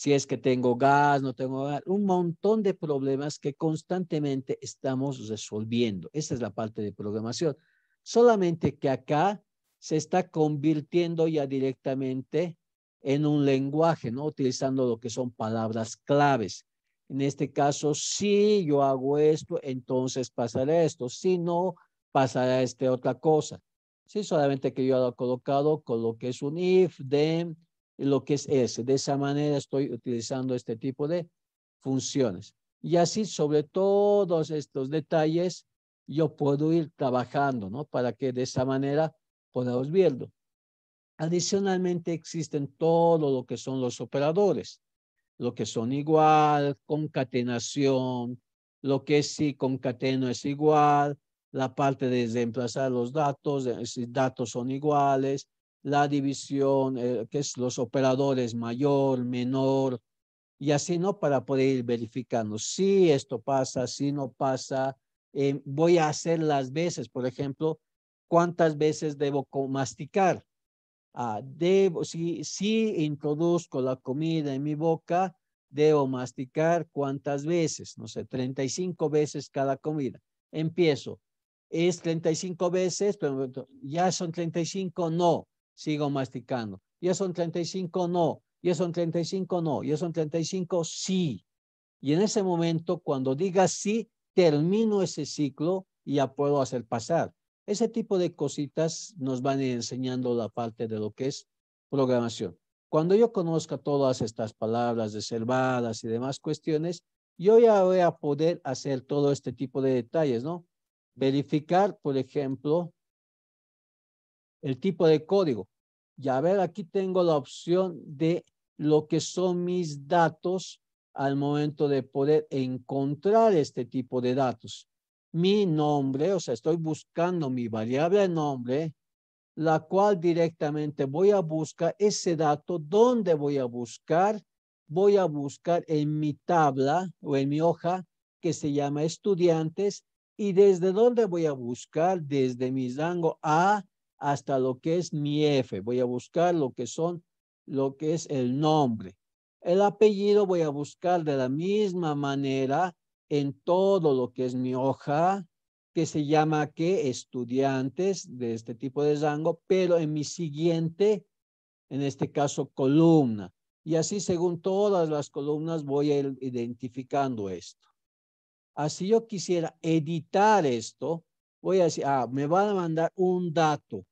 [SPEAKER 3] si es que tengo gas, no tengo gas, un montón de problemas que constantemente estamos resolviendo. Esa es la parte de programación. Solamente que acá se está convirtiendo ya directamente en un lenguaje, ¿no? Utilizando lo que son palabras claves. En este caso, si yo hago esto, entonces pasará esto. Si no, pasará este otra cosa. Sí, solamente que yo lo he colocado con lo que es un if, then, lo que es ese. De esa manera estoy utilizando este tipo de funciones. Y así sobre todos estos detalles yo puedo ir trabajando, ¿no? Para que de esa manera podamos verlo. Adicionalmente existen todo lo que son los operadores, lo que son igual, concatenación, lo que es si concateno es igual, la parte de reemplazar los datos, si datos son iguales, la división, eh, que es los operadores mayor, menor, y así, ¿no? Para poder ir verificando si esto pasa, si no pasa. Eh, voy a hacer las veces, por ejemplo, cuántas veces debo masticar. Ah, debo, si, si introduzco la comida en mi boca, debo masticar cuántas veces, no sé, 35 veces cada comida. Empiezo. Es 35 veces, pero ya son 35, no sigo masticando. Ya son 35, no. Ya son 35, no. Ya son 35, sí. Y en ese momento, cuando diga sí, termino ese ciclo y ya puedo hacer pasar. Ese tipo de cositas nos van enseñando la parte de lo que es programación. Cuando yo conozca todas estas palabras reservadas y demás cuestiones, yo ya voy a poder hacer todo este tipo de detalles, ¿no? Verificar, por ejemplo, el tipo de código. ya a ver, aquí tengo la opción de lo que son mis datos al momento de poder encontrar este tipo de datos. Mi nombre, o sea, estoy buscando mi variable nombre, la cual directamente voy a buscar ese dato. ¿Dónde voy a buscar? Voy a buscar en mi tabla o en mi hoja que se llama estudiantes. ¿Y desde dónde voy a buscar? Desde mi rango A hasta lo que es mi F. Voy a buscar lo que son, lo que es el nombre. El apellido voy a buscar de la misma manera en todo lo que es mi hoja, que se llama que estudiantes de este tipo de rango, pero en mi siguiente, en este caso, columna. Y así según todas las columnas voy a ir identificando esto. Así yo quisiera editar esto, voy a decir, ah, me van a mandar un dato.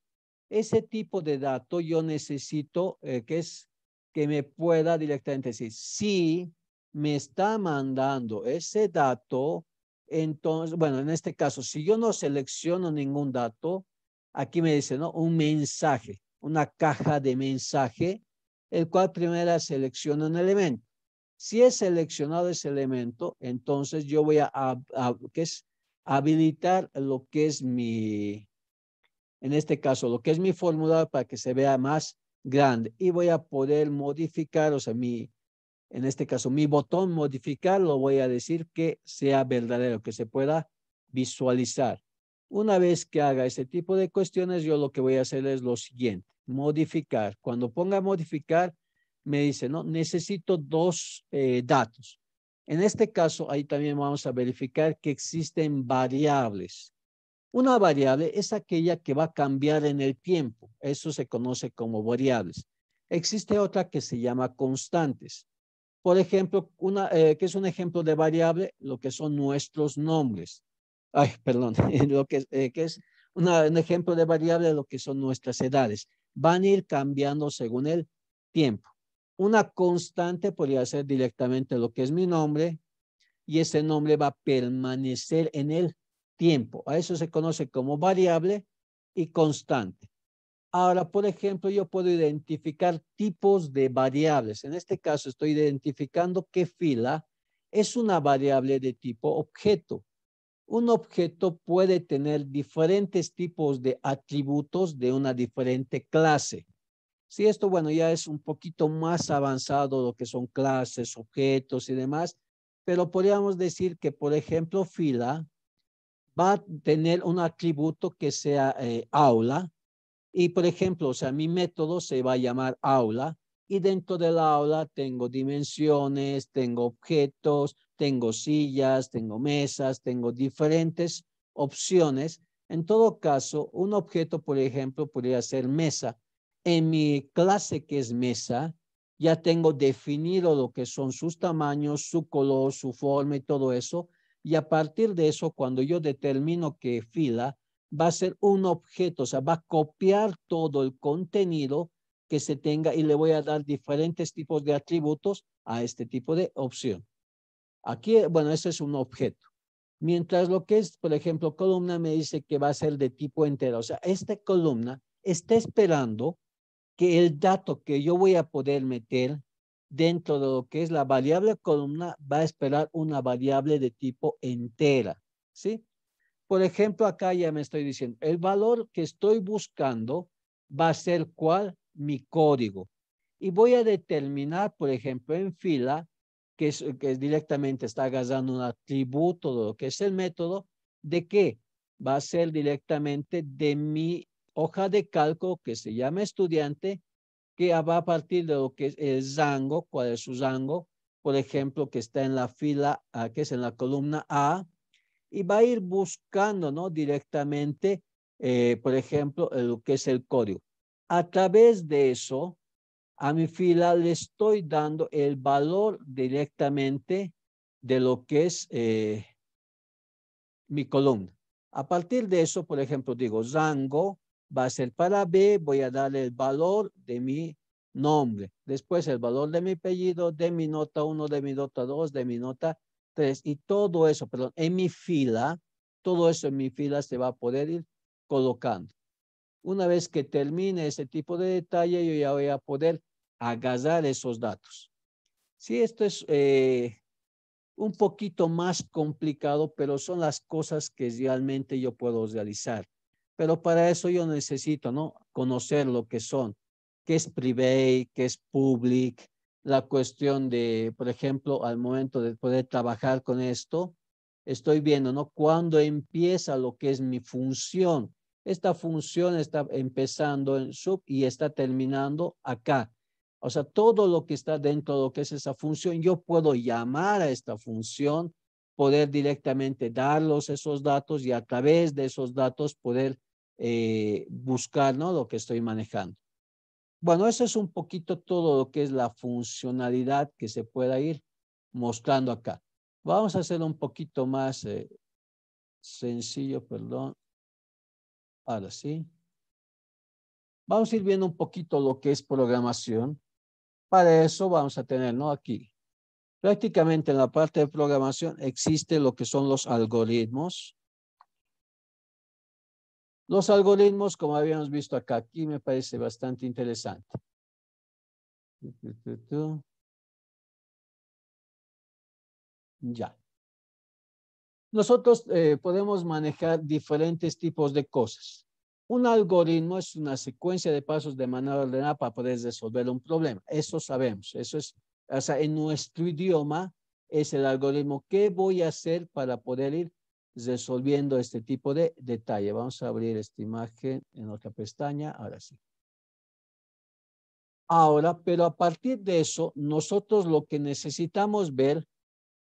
[SPEAKER 3] Ese tipo de dato yo necesito eh, que, es, que me pueda directamente decir, si me está mandando ese dato, entonces, bueno, en este caso, si yo no selecciono ningún dato, aquí me dice, ¿no? Un mensaje, una caja de mensaje, el cual primero selecciona un elemento. Si he seleccionado ese elemento, entonces yo voy a, a que es habilitar lo que es mi, en este caso, lo que es mi fórmula para que se vea más grande. Y voy a poder modificar, o sea, mi, en este caso, mi botón modificar, lo voy a decir que sea verdadero, que se pueda visualizar. Una vez que haga ese tipo de cuestiones, yo lo que voy a hacer es lo siguiente, modificar. Cuando ponga modificar, me dice, no, necesito dos eh, datos. En este caso, ahí también vamos a verificar que existen variables. Una variable es aquella que va a cambiar en el tiempo. Eso se conoce como variables. Existe otra que se llama constantes. Por ejemplo, una, eh, que es un ejemplo de variable, lo que son nuestros nombres. Ay, [LAUGHS] perdón, [LAUGHS] lo que, es eh, un ejemplo de variable, lo que son nuestras edades. Van a ir cambiando según el tiempo. Una constante podría ser directamente lo que es mi nombre y ese nombre va a permanecer en él tiempo. A eso se conoce como variable y constante. Ahora, por ejemplo, yo puedo identificar tipos de variables. En este caso, estoy identificando qué fila es una variable de tipo objeto. Un objeto puede tener diferentes tipos de atributos de una diferente clase. Si esto, bueno, ya es un poquito más avanzado lo que son clases, objetos y demás, pero podríamos decir que, por ejemplo, fila va a tener un atributo que sea eh, aula. Y por ejemplo, o sea, mi método se va a llamar aula y dentro del aula tengo dimensiones, tengo objetos, tengo sillas, tengo mesas, tengo diferentes opciones. En todo caso, un objeto, por ejemplo, podría ser mesa. En mi clase que es mesa, ya tengo definido lo que son sus tamaños, su color, su forma y todo eso y a partir de eso, cuando yo determino que fila va a ser un objeto, o sea, va a copiar todo el contenido que se tenga y le voy a dar diferentes tipos de atributos a este tipo de opción. Aquí, bueno, ese es un objeto. Mientras lo que es, por ejemplo, columna me dice que va a ser de tipo entero. O sea, esta columna está esperando que el dato que yo voy a poder meter dentro de lo que es la variable columna, va a esperar una variable de tipo entera, ¿sí? Por ejemplo, acá ya me estoy diciendo, el valor que estoy buscando va a ser cuál mi código. Y voy a determinar, por ejemplo, en fila, que, es, directamente está agarrando un atributo de lo que es el método, de qué? Va a ser directamente de mi hoja de cálculo que se llama estudiante que va a partir de lo que es el zango, cuál es su zango, por ejemplo, que está en la fila, ah, que es en la columna A, y va a ir buscando ¿no? directamente, eh, por ejemplo, lo que es el código. A través de eso, a mi fila le estoy dando el valor directamente de lo que es eh, mi columna. A partir de eso, por ejemplo, digo zango, va a ser para B, voy a darle el valor de mi nombre. Después el valor de mi apellido, de mi nota 1, de mi nota 2, de mi nota 3 y todo eso, perdón, en mi fila, todo eso en mi fila se va a poder ir colocando. Una vez que termine ese tipo de detalle, yo ya voy a poder agarrar esos datos. Sí, esto es eh, un poquito más complicado, pero son las cosas que realmente yo puedo realizar. Pero para eso yo necesito, ¿no? Conocer lo que son, qué es private? qué es public, la cuestión de, por ejemplo, al momento de poder trabajar con esto, estoy viendo, ¿no? Cuando empieza lo que es mi función. Esta función está empezando en sub y está terminando acá. O sea, todo lo que está dentro de lo que es esa función, yo puedo llamar a esta función, poder directamente darlos esos datos y a través de esos datos poder eh, buscar ¿no? lo que estoy manejando. Bueno, eso es un poquito todo lo que es la funcionalidad que se pueda ir mostrando acá. Vamos a hacer un poquito
[SPEAKER 1] más eh, sencillo, perdón. Ahora sí. Vamos a ir viendo un poquito lo que es programación.
[SPEAKER 3] Para eso vamos a tener, ¿no? Aquí. Prácticamente en la parte de programación existe lo
[SPEAKER 1] que son los algoritmos, los algoritmos, como habíamos visto acá, aquí me parece bastante interesante. Ya. Nosotros eh, podemos manejar diferentes tipos de cosas. Un
[SPEAKER 3] algoritmo es una secuencia de pasos de manera ordenada para poder resolver un problema. Eso sabemos. Eso es, o sea, en nuestro idioma es el algoritmo. ¿Qué voy a hacer para poder ir resolviendo este tipo de detalle. Vamos a abrir esta imagen en otra pestaña, ahora sí. Ahora, pero a partir de eso, nosotros lo que necesitamos ver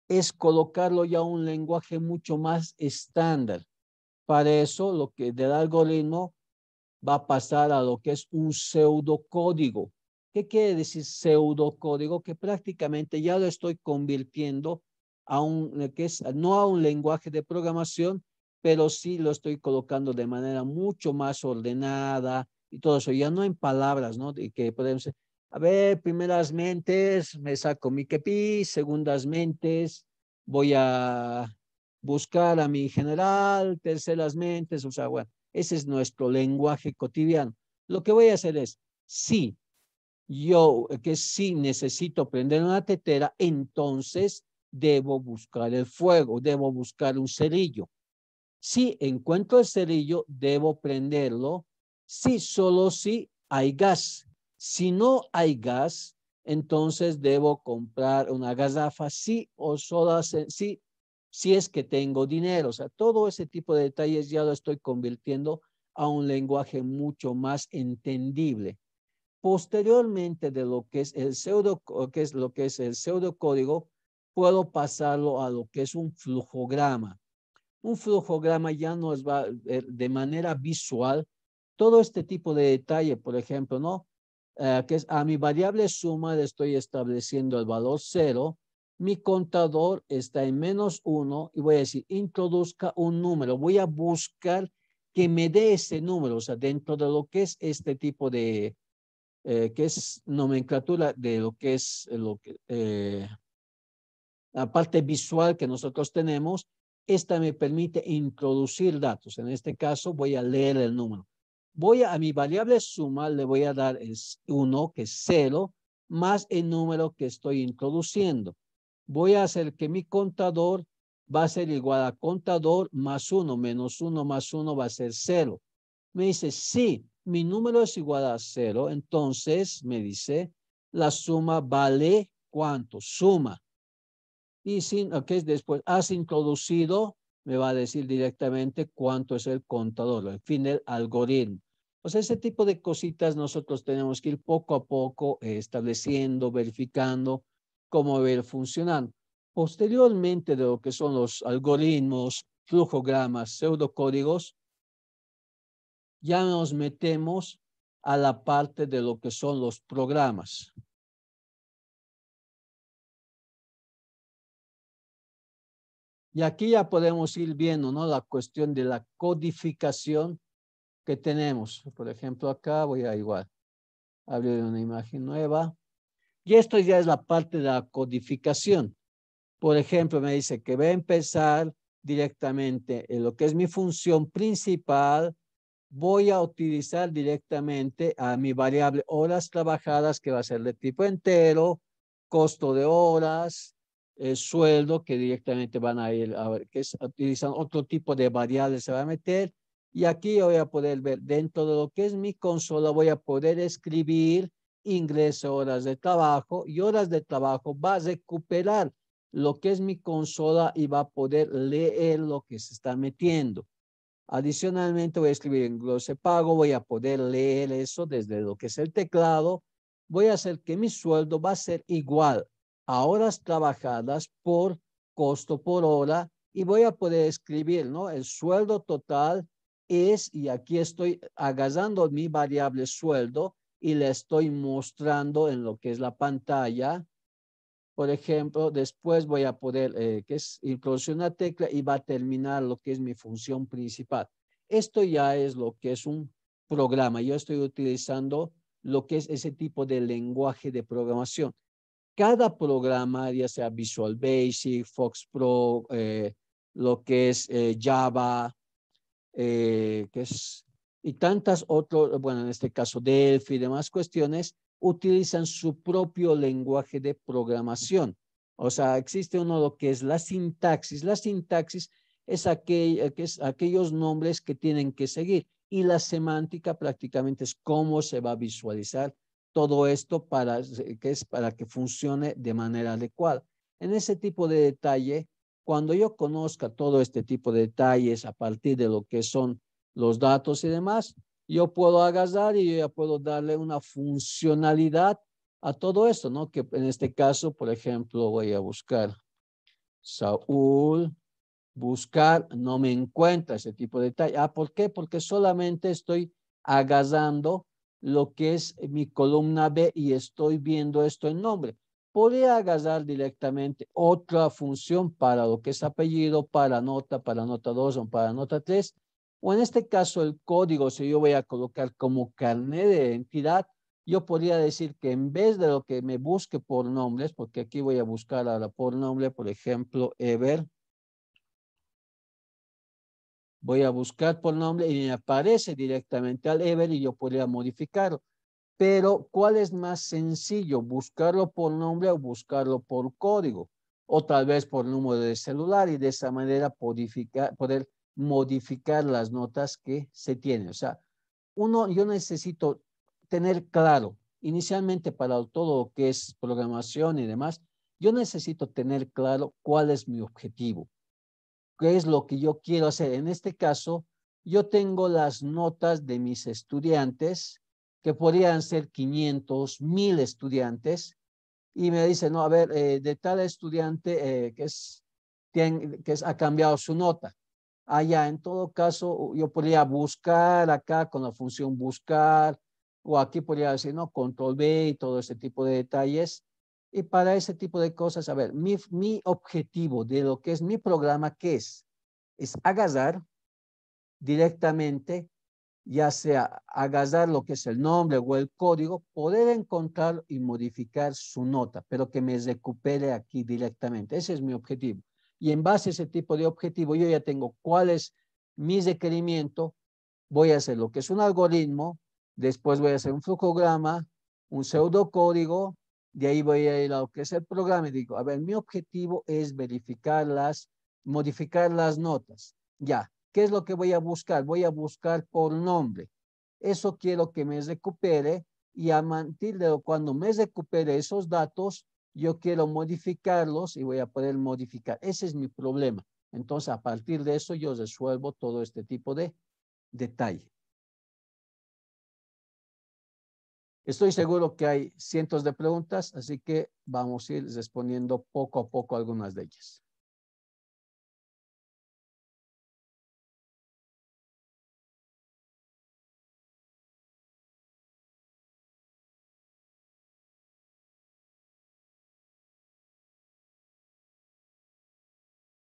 [SPEAKER 3] es colocarlo ya a un lenguaje mucho más estándar. Para eso, lo que del algoritmo va a pasar a lo que es un pseudocódigo. ¿Qué quiere decir pseudocódigo? Que prácticamente ya lo estoy convirtiendo a un, eh, no a un lenguaje de programación, pero sí lo estoy colocando de manera mucho más ordenada y todo eso, ya no en palabras, ¿no? Y que podemos a ver, primeras mentes, me saco mi kepi, segundas mentes, voy a buscar a mi general, terceras mentes, o sea, bueno, ese es nuestro lenguaje cotidiano. Lo que voy a hacer es, sí, yo eh, que sí necesito prender una tetera, entonces debo buscar el fuego, debo buscar un cerillo. Si encuentro el cerillo, debo prenderlo, si solo si hay gas. Si no hay gas, entonces debo comprar una garrafa, sí o solo sí, si es que tengo dinero. O sea, todo ese tipo de detalles ya lo estoy convirtiendo a un lenguaje mucho más entendible. Posteriormente de lo que es el pseudo, que es lo que es el pseudocódigo, puedo pasarlo a lo que es un flujograma. Un flujograma ya nos va eh, de manera visual todo este tipo de detalle, por ejemplo, ¿no? Eh, que es a mi variable suma le estoy estableciendo el valor cero, mi contador está en menos uno y voy a decir introduzca un número, voy a buscar que me dé ese número, o sea, dentro de lo que es este tipo de, eh, que es nomenclatura de lo que es lo que, la parte visual que nosotros tenemos, esta me permite introducir datos. En este caso voy a leer el número. Voy a, mi variable suma, le voy a dar el 1, que es 0, más el número que estoy introduciendo. Voy a hacer que mi contador va a ser igual a contador más 1, menos 1 más 1 va a ser 0. Me dice, sí, mi número es igual a 0, entonces me dice, la suma vale cuánto? Suma y sin, ok, después has introducido, me va a decir directamente cuánto es el contador, el fin, el algoritmo. O sea, ese tipo de cositas nosotros tenemos que ir poco a poco estableciendo, verificando cómo ver funcionando. Posteriormente de lo que son los algoritmos, flujogramas, pseudocódigos, ya nos
[SPEAKER 2] metemos a la parte de lo que son los programas.
[SPEAKER 1] Y aquí ya podemos ir viendo ¿no? la cuestión de la codificación que tenemos.
[SPEAKER 3] Por ejemplo, acá voy a igual abrir una imagen nueva. Y esto ya es la parte de la codificación. Por ejemplo, me dice que va a empezar directamente en lo que es mi función principal. Voy a utilizar directamente a mi variable horas trabajadas, que va a ser de tipo entero, costo de horas, el eh, sueldo que directamente van a ir a ver, que es, utilizan otro tipo de variables se va a meter. Y aquí voy a poder ver dentro de lo que es mi consola, voy a poder escribir ingreso, horas de trabajo y horas de trabajo va a recuperar lo que es mi consola y va a poder leer lo que se está metiendo. Adicionalmente voy a escribir en glose pago, voy a poder leer eso desde lo que es el teclado. Voy a hacer que mi sueldo va a ser igual a horas trabajadas por costo por hora y voy a poder escribir, ¿no? El sueldo total es, y aquí estoy agarrando mi variable sueldo y le estoy mostrando en lo que es la pantalla. Por ejemplo, después voy a poder, eh, que es introducir una tecla y va a terminar lo que es mi función principal. Esto ya es lo que es un programa. Yo estoy utilizando lo que es ese tipo de lenguaje de programación cada programa, ya sea Visual Basic, Fox Pro, eh, lo que es eh, Java, eh, y tantas otras, bueno, en este caso Delphi y demás cuestiones, utilizan su propio lenguaje de programación. O sea, existe uno lo que es la sintaxis. La sintaxis es, es aquellos nombres que tienen que seguir y la semántica prácticamente es cómo se va a visualizar todo esto para eh, que, es para que funcione de manera adecuada. En ese tipo de detalle, cuando yo conozca todo este tipo de detalles a partir de lo que son los datos y demás, yo puedo agazar y yo ya puedo darle una funcionalidad a todo esto, ¿no? Que en este caso, por ejemplo, voy a buscar Saúl, buscar, no me encuentra ese tipo de detalle. Ah, ¿por qué? Porque solamente estoy agazando lo que es eh, mi columna B y estoy viendo esto en nombre. Podría agarrar directamente otra función para lo que es apellido, para nota, para nota 2 o para nota 3. O en este caso el código, si yo voy a colocar como carnet de identidad, yo podría decir que en vez de lo que me busque por nombres, porque aquí voy a buscar ahora por nombre, por ejemplo, Ever, Voy a buscar por nombre y me aparece directamente al Ever y yo podría modificarlo. Pero, ¿cuál es más sencillo? ¿Buscarlo por nombre o buscarlo por código? O tal vez por número de celular y de esa manera poder modificar las notas que se tienen. O sea, uno, yo necesito tener claro, inicialmente para todo lo que es programación y demás, yo necesito tener claro cuál es mi objetivo qué es lo que yo quiero hacer. En este caso, yo tengo las notas de mis estudiantes, que podrían ser 500, 1000 estudiantes, y me dice, no, a ver, eh, de tal estudiante eh, que, es, que ha cambiado su nota. Allá, ah, en todo caso, yo podría buscar acá con la función buscar, o aquí podría decir, no, control B y todo ese tipo de detalles. Y para ese tipo de cosas, a ver, mi, objetivo de lo que es mi programa, ¿qué es? Es agarrar directamente, ya sea agazar lo que es el nombre o el código, poder encontrar y modificar su nota, pero que me recupere aquí directamente. Ese es mi objetivo. Y en base a ese tipo de objetivo, yo ya tengo cuál es mi requerimiento, voy a hacer lo que es un algoritmo, después voy a hacer un flujograma, un pseudocódigo, de ahí voy a ir a lo que es el programa y digo, a ver, mi objetivo es verificar las, modificar las notas. Ya, ¿qué es lo que voy a buscar? Voy a buscar por nombre. Eso quiero que me recupere y a partir cuando me recupere esos datos, yo quiero modificarlos y voy a poder modificar. Ese es mi problema. Entonces,
[SPEAKER 1] a partir de eso, yo resuelvo todo este tipo de detalle. Estoy seguro que hay cientos de preguntas, así que vamos a ir respondiendo poco a poco algunas de ellas.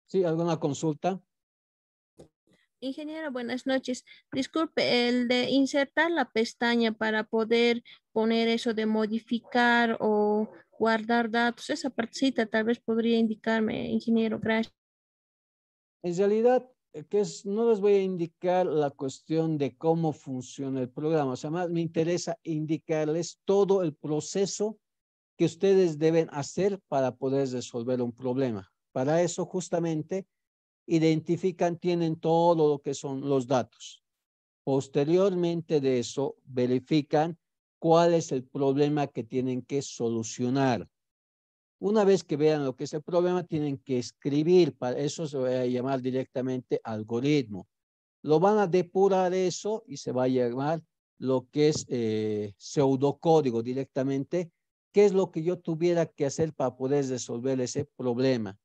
[SPEAKER 1] ¿Sí? ¿Alguna consulta?
[SPEAKER 2] Ingeniero, buenas noches. Disculpe, el de insertar
[SPEAKER 3] la pestaña para poder poner eso de modificar o guardar datos, esa partecita tal vez podría indicarme, ingeniero, gracias. En realidad, eh, que es, no les voy a indicar la cuestión de cómo funciona el programa, o sea, más me interesa indicarles todo el proceso que ustedes deben hacer para poder resolver un problema. Para eso, justamente, identifican, tienen todo lo que son los datos. Posteriormente de eso, verifican cuál es el problema que tienen que solucionar. Una vez que vean lo que es el problema, tienen que escribir, para eso se va a llamar directamente algoritmo. Lo van a depurar eso y se va a llamar lo que es eh, pseudocódigo directamente, qué es lo que yo tuviera que hacer para poder resolver ese problema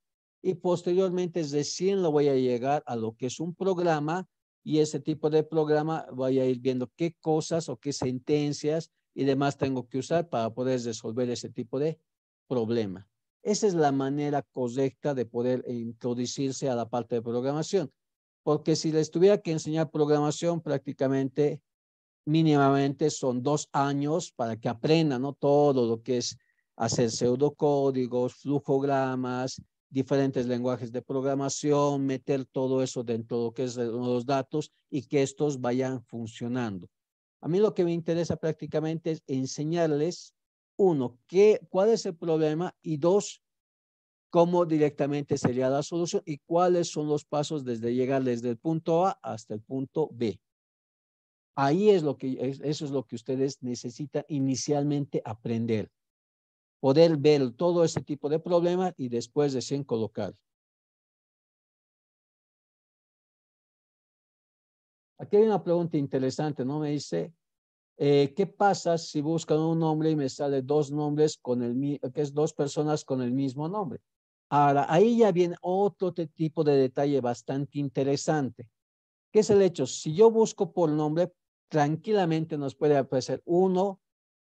[SPEAKER 3] y posteriormente decir, lo voy a llegar a lo que es un programa y ese tipo de programa voy a ir viendo qué cosas o qué sentencias y demás tengo que usar para poder resolver ese tipo de problema. Esa es la manera correcta de poder introducirse a la parte de programación, porque si les tuviera que enseñar programación prácticamente mínimamente son dos años para que aprendan todo lo que es hacer pseudocódigos, flujogramas, diferentes lenguajes de programación, meter todo eso dentro de lo que es los datos y que estos vayan funcionando. A mí lo que me interesa prácticamente es enseñarles, uno, qué, cuál es el problema y dos, cómo directamente sería la solución y cuáles son los pasos desde llegar desde el punto A hasta el punto B. Ahí es lo que, eso es lo que ustedes necesitan inicialmente aprender poder ver
[SPEAKER 1] todo ese tipo de problemas y después 100 colocar. Aquí hay una pregunta interesante, ¿no? Me dice,
[SPEAKER 3] eh, ¿qué pasa si buscan un nombre y me sale dos nombres con el que es dos personas con el mismo nombre? Ahora, ahí ya viene otro tipo de detalle bastante interesante, ¿Qué es el hecho, si yo busco por nombre, tranquilamente nos puede aparecer uno,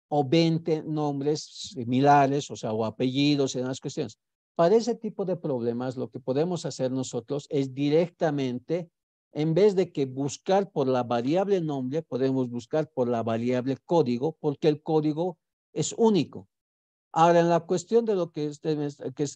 [SPEAKER 3] o 20 nombres similares, o sea, o apellidos en las cuestiones. Para ese tipo de problemas, lo que podemos hacer nosotros es directamente, en vez de que buscar por la variable nombre, podemos buscar por la variable código, porque el código es único. Ahora, en la cuestión de lo que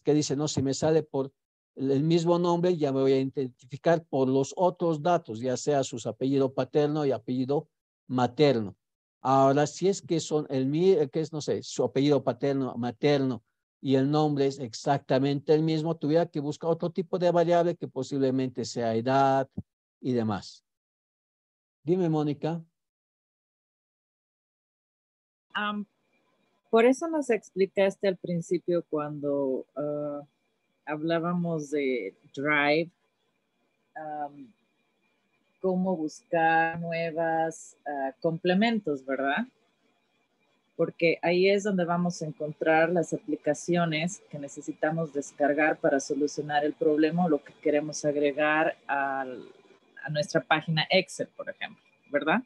[SPEAKER 3] que, dice, no, si me sale por el mismo nombre, ya me voy a identificar por los otros datos, ya sea sus apellido paterno y apellido materno. Ahora, si es que son el eh, que es, no sé, su apellido paterno, materno y el nombre es exactamente el mismo, tuviera que buscar otro tipo de variable que posiblemente
[SPEAKER 1] sea edad y demás. Dime, Mónica.
[SPEAKER 2] por eso nos explicaste al principio cuando ah, hablábamos de Drive, cómo buscar nuevas ah, complementos, ¿verdad? Porque ahí es donde vamos a encontrar las aplicaciones que necesitamos descargar para solucionar el problema o lo que queremos agregar a nuestra página Excel, por ejemplo,
[SPEAKER 3] ¿verdad?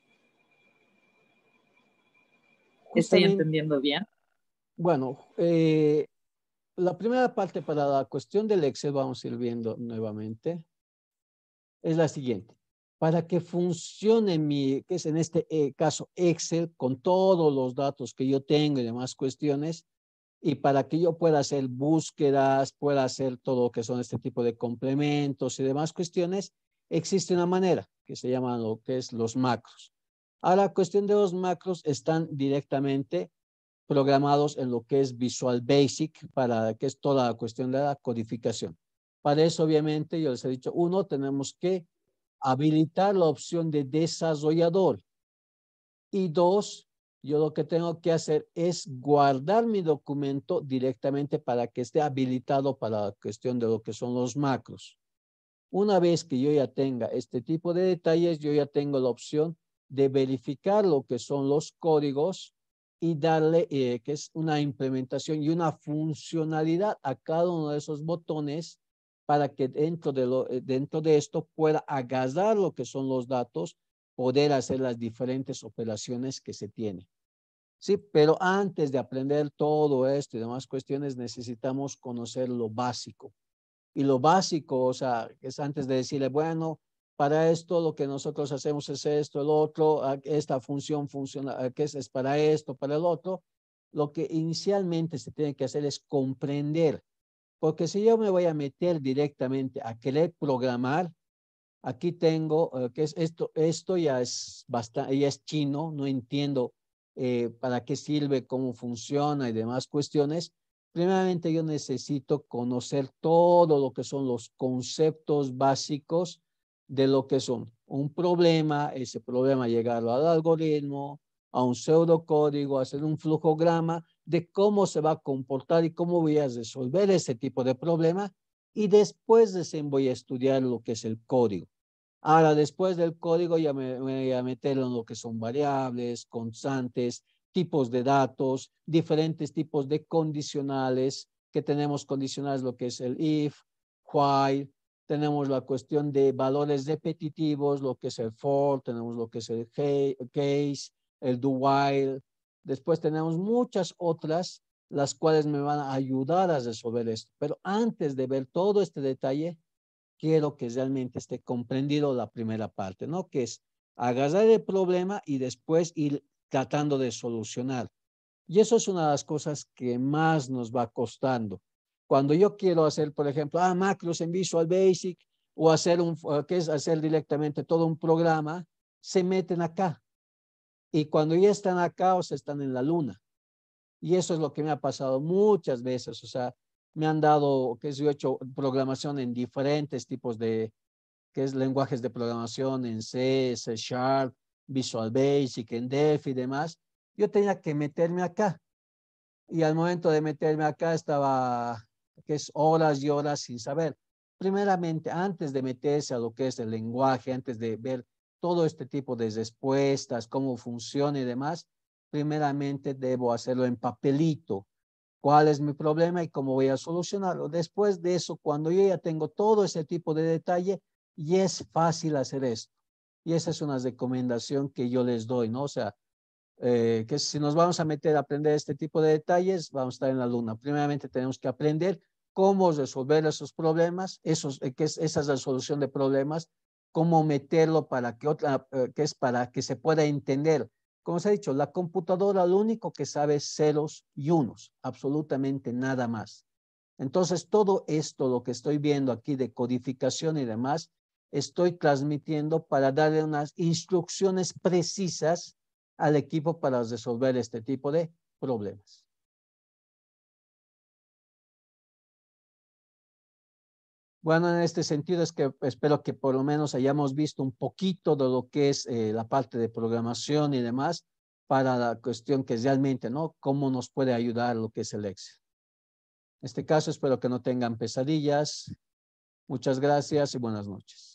[SPEAKER 3] ¿Estoy
[SPEAKER 2] entendiendo bien?
[SPEAKER 3] Bueno, eh, la primera parte para la cuestión del Excel, vamos a ir viendo nuevamente, es la siguiente para que funcione mi, que es en este eh, caso Excel, con todos los datos que yo tengo y demás cuestiones, y para que yo pueda hacer búsquedas, pueda hacer todo lo que son este tipo de complementos y demás cuestiones, existe una manera que se llama lo que es los macros. Ahora, cuestión de los macros están directamente programados en lo que es Visual Basic, para que es toda la cuestión de la codificación. Para eso, obviamente, yo les he dicho, uno, tenemos que habilitar la opción de desarrollador. Y dos, yo lo que tengo que hacer es guardar mi documento directamente para que esté habilitado para la cuestión de lo que son los macros. Una vez que yo ya tenga este tipo de detalles, yo ya tengo la opción de verificar lo que son los códigos y darle eh, que es una implementación y una funcionalidad a cada uno de esos botones para que dentro de, lo, eh, dentro de esto pueda agarrar lo que son los datos, poder hacer las diferentes operaciones que se tienen. Sí, pero antes de aprender todo esto y demás cuestiones, necesitamos conocer lo básico. Y lo básico, o sea, es antes de decirle, bueno, para esto lo que nosotros hacemos es esto, el otro, ah, esta función funciona, ah, que es para esto, para el otro. Lo que inicialmente se tiene que hacer es comprender porque si yo me voy a meter directamente a querer programar, aquí tengo eh, que es esto, esto ya es bastante, es chino, no entiendo eh, para qué sirve, cómo funciona y demás cuestiones. Primeramente yo necesito conocer todo lo que son los conceptos básicos de lo que son un problema, ese problema llegarlo al algoritmo, a un pseudocódigo, hacer un flujograma de cómo se va a comportar y cómo voy a resolver ese tipo de problema. Y después eso voy a estudiar lo que es el código. Ahora, después del código ya me, me voy a meter en lo que son variables, constantes, tipos de datos, diferentes tipos de condicionales, que tenemos condicionales, lo que es el if, while, tenemos la cuestión de valores repetitivos, lo que es el for, tenemos lo que es el case, el do while, Después tenemos muchas otras, las cuales me van a ayudar a resolver esto. Pero antes de ver todo este detalle, quiero que realmente esté comprendido la primera parte, ¿no? Que es agarrar el problema y después ir tratando de solucionar. Y eso es una de las cosas que más nos va costando. Cuando yo quiero hacer, por ejemplo, ah, macros en Visual Basic o hacer un, que es hacer directamente todo un programa, se meten acá. Y cuando ya están acá, o sea, están en la luna. Y eso es lo que me ha pasado muchas veces. O sea, me han dado, que yo he hecho programación en diferentes tipos de, que es lenguajes de programación en C, C Sharp, Visual Basic, en Def y demás. Yo tenía que meterme acá. Y al momento de meterme acá estaba, que es horas y horas sin saber. Primeramente, antes de meterse a lo que es el lenguaje, antes de ver todo este tipo de respuestas, cómo funciona y demás, primeramente debo hacerlo en papelito. ¿Cuál es mi problema y cómo voy a solucionarlo? Después de eso, cuando yo ya tengo todo ese tipo de detalle, y es fácil hacer esto. Y esa es una recomendación que yo les doy, ¿no? O sea, eh, que si nos vamos a meter a aprender este tipo de detalles, vamos a estar en la luna. Primeramente tenemos que aprender cómo resolver esos problemas, esos, eh, es la solución de problemas cómo meterlo para que eh, que es para que se pueda entender. Como se ha dicho, la computadora lo único que sabe es ceros y unos, absolutamente nada más. Entonces, todo esto, lo que estoy viendo aquí de codificación y demás, estoy transmitiendo para darle unas instrucciones precisas al
[SPEAKER 1] equipo para resolver este tipo de problemas. Bueno, en este sentido es que espero
[SPEAKER 3] que por lo menos hayamos visto un poquito de lo que es eh, la parte de programación y demás para la cuestión que es realmente, ¿no? Cómo nos puede ayudar lo que es el Excel.
[SPEAKER 1] En este caso espero que no tengan pesadillas. Muchas gracias y buenas noches.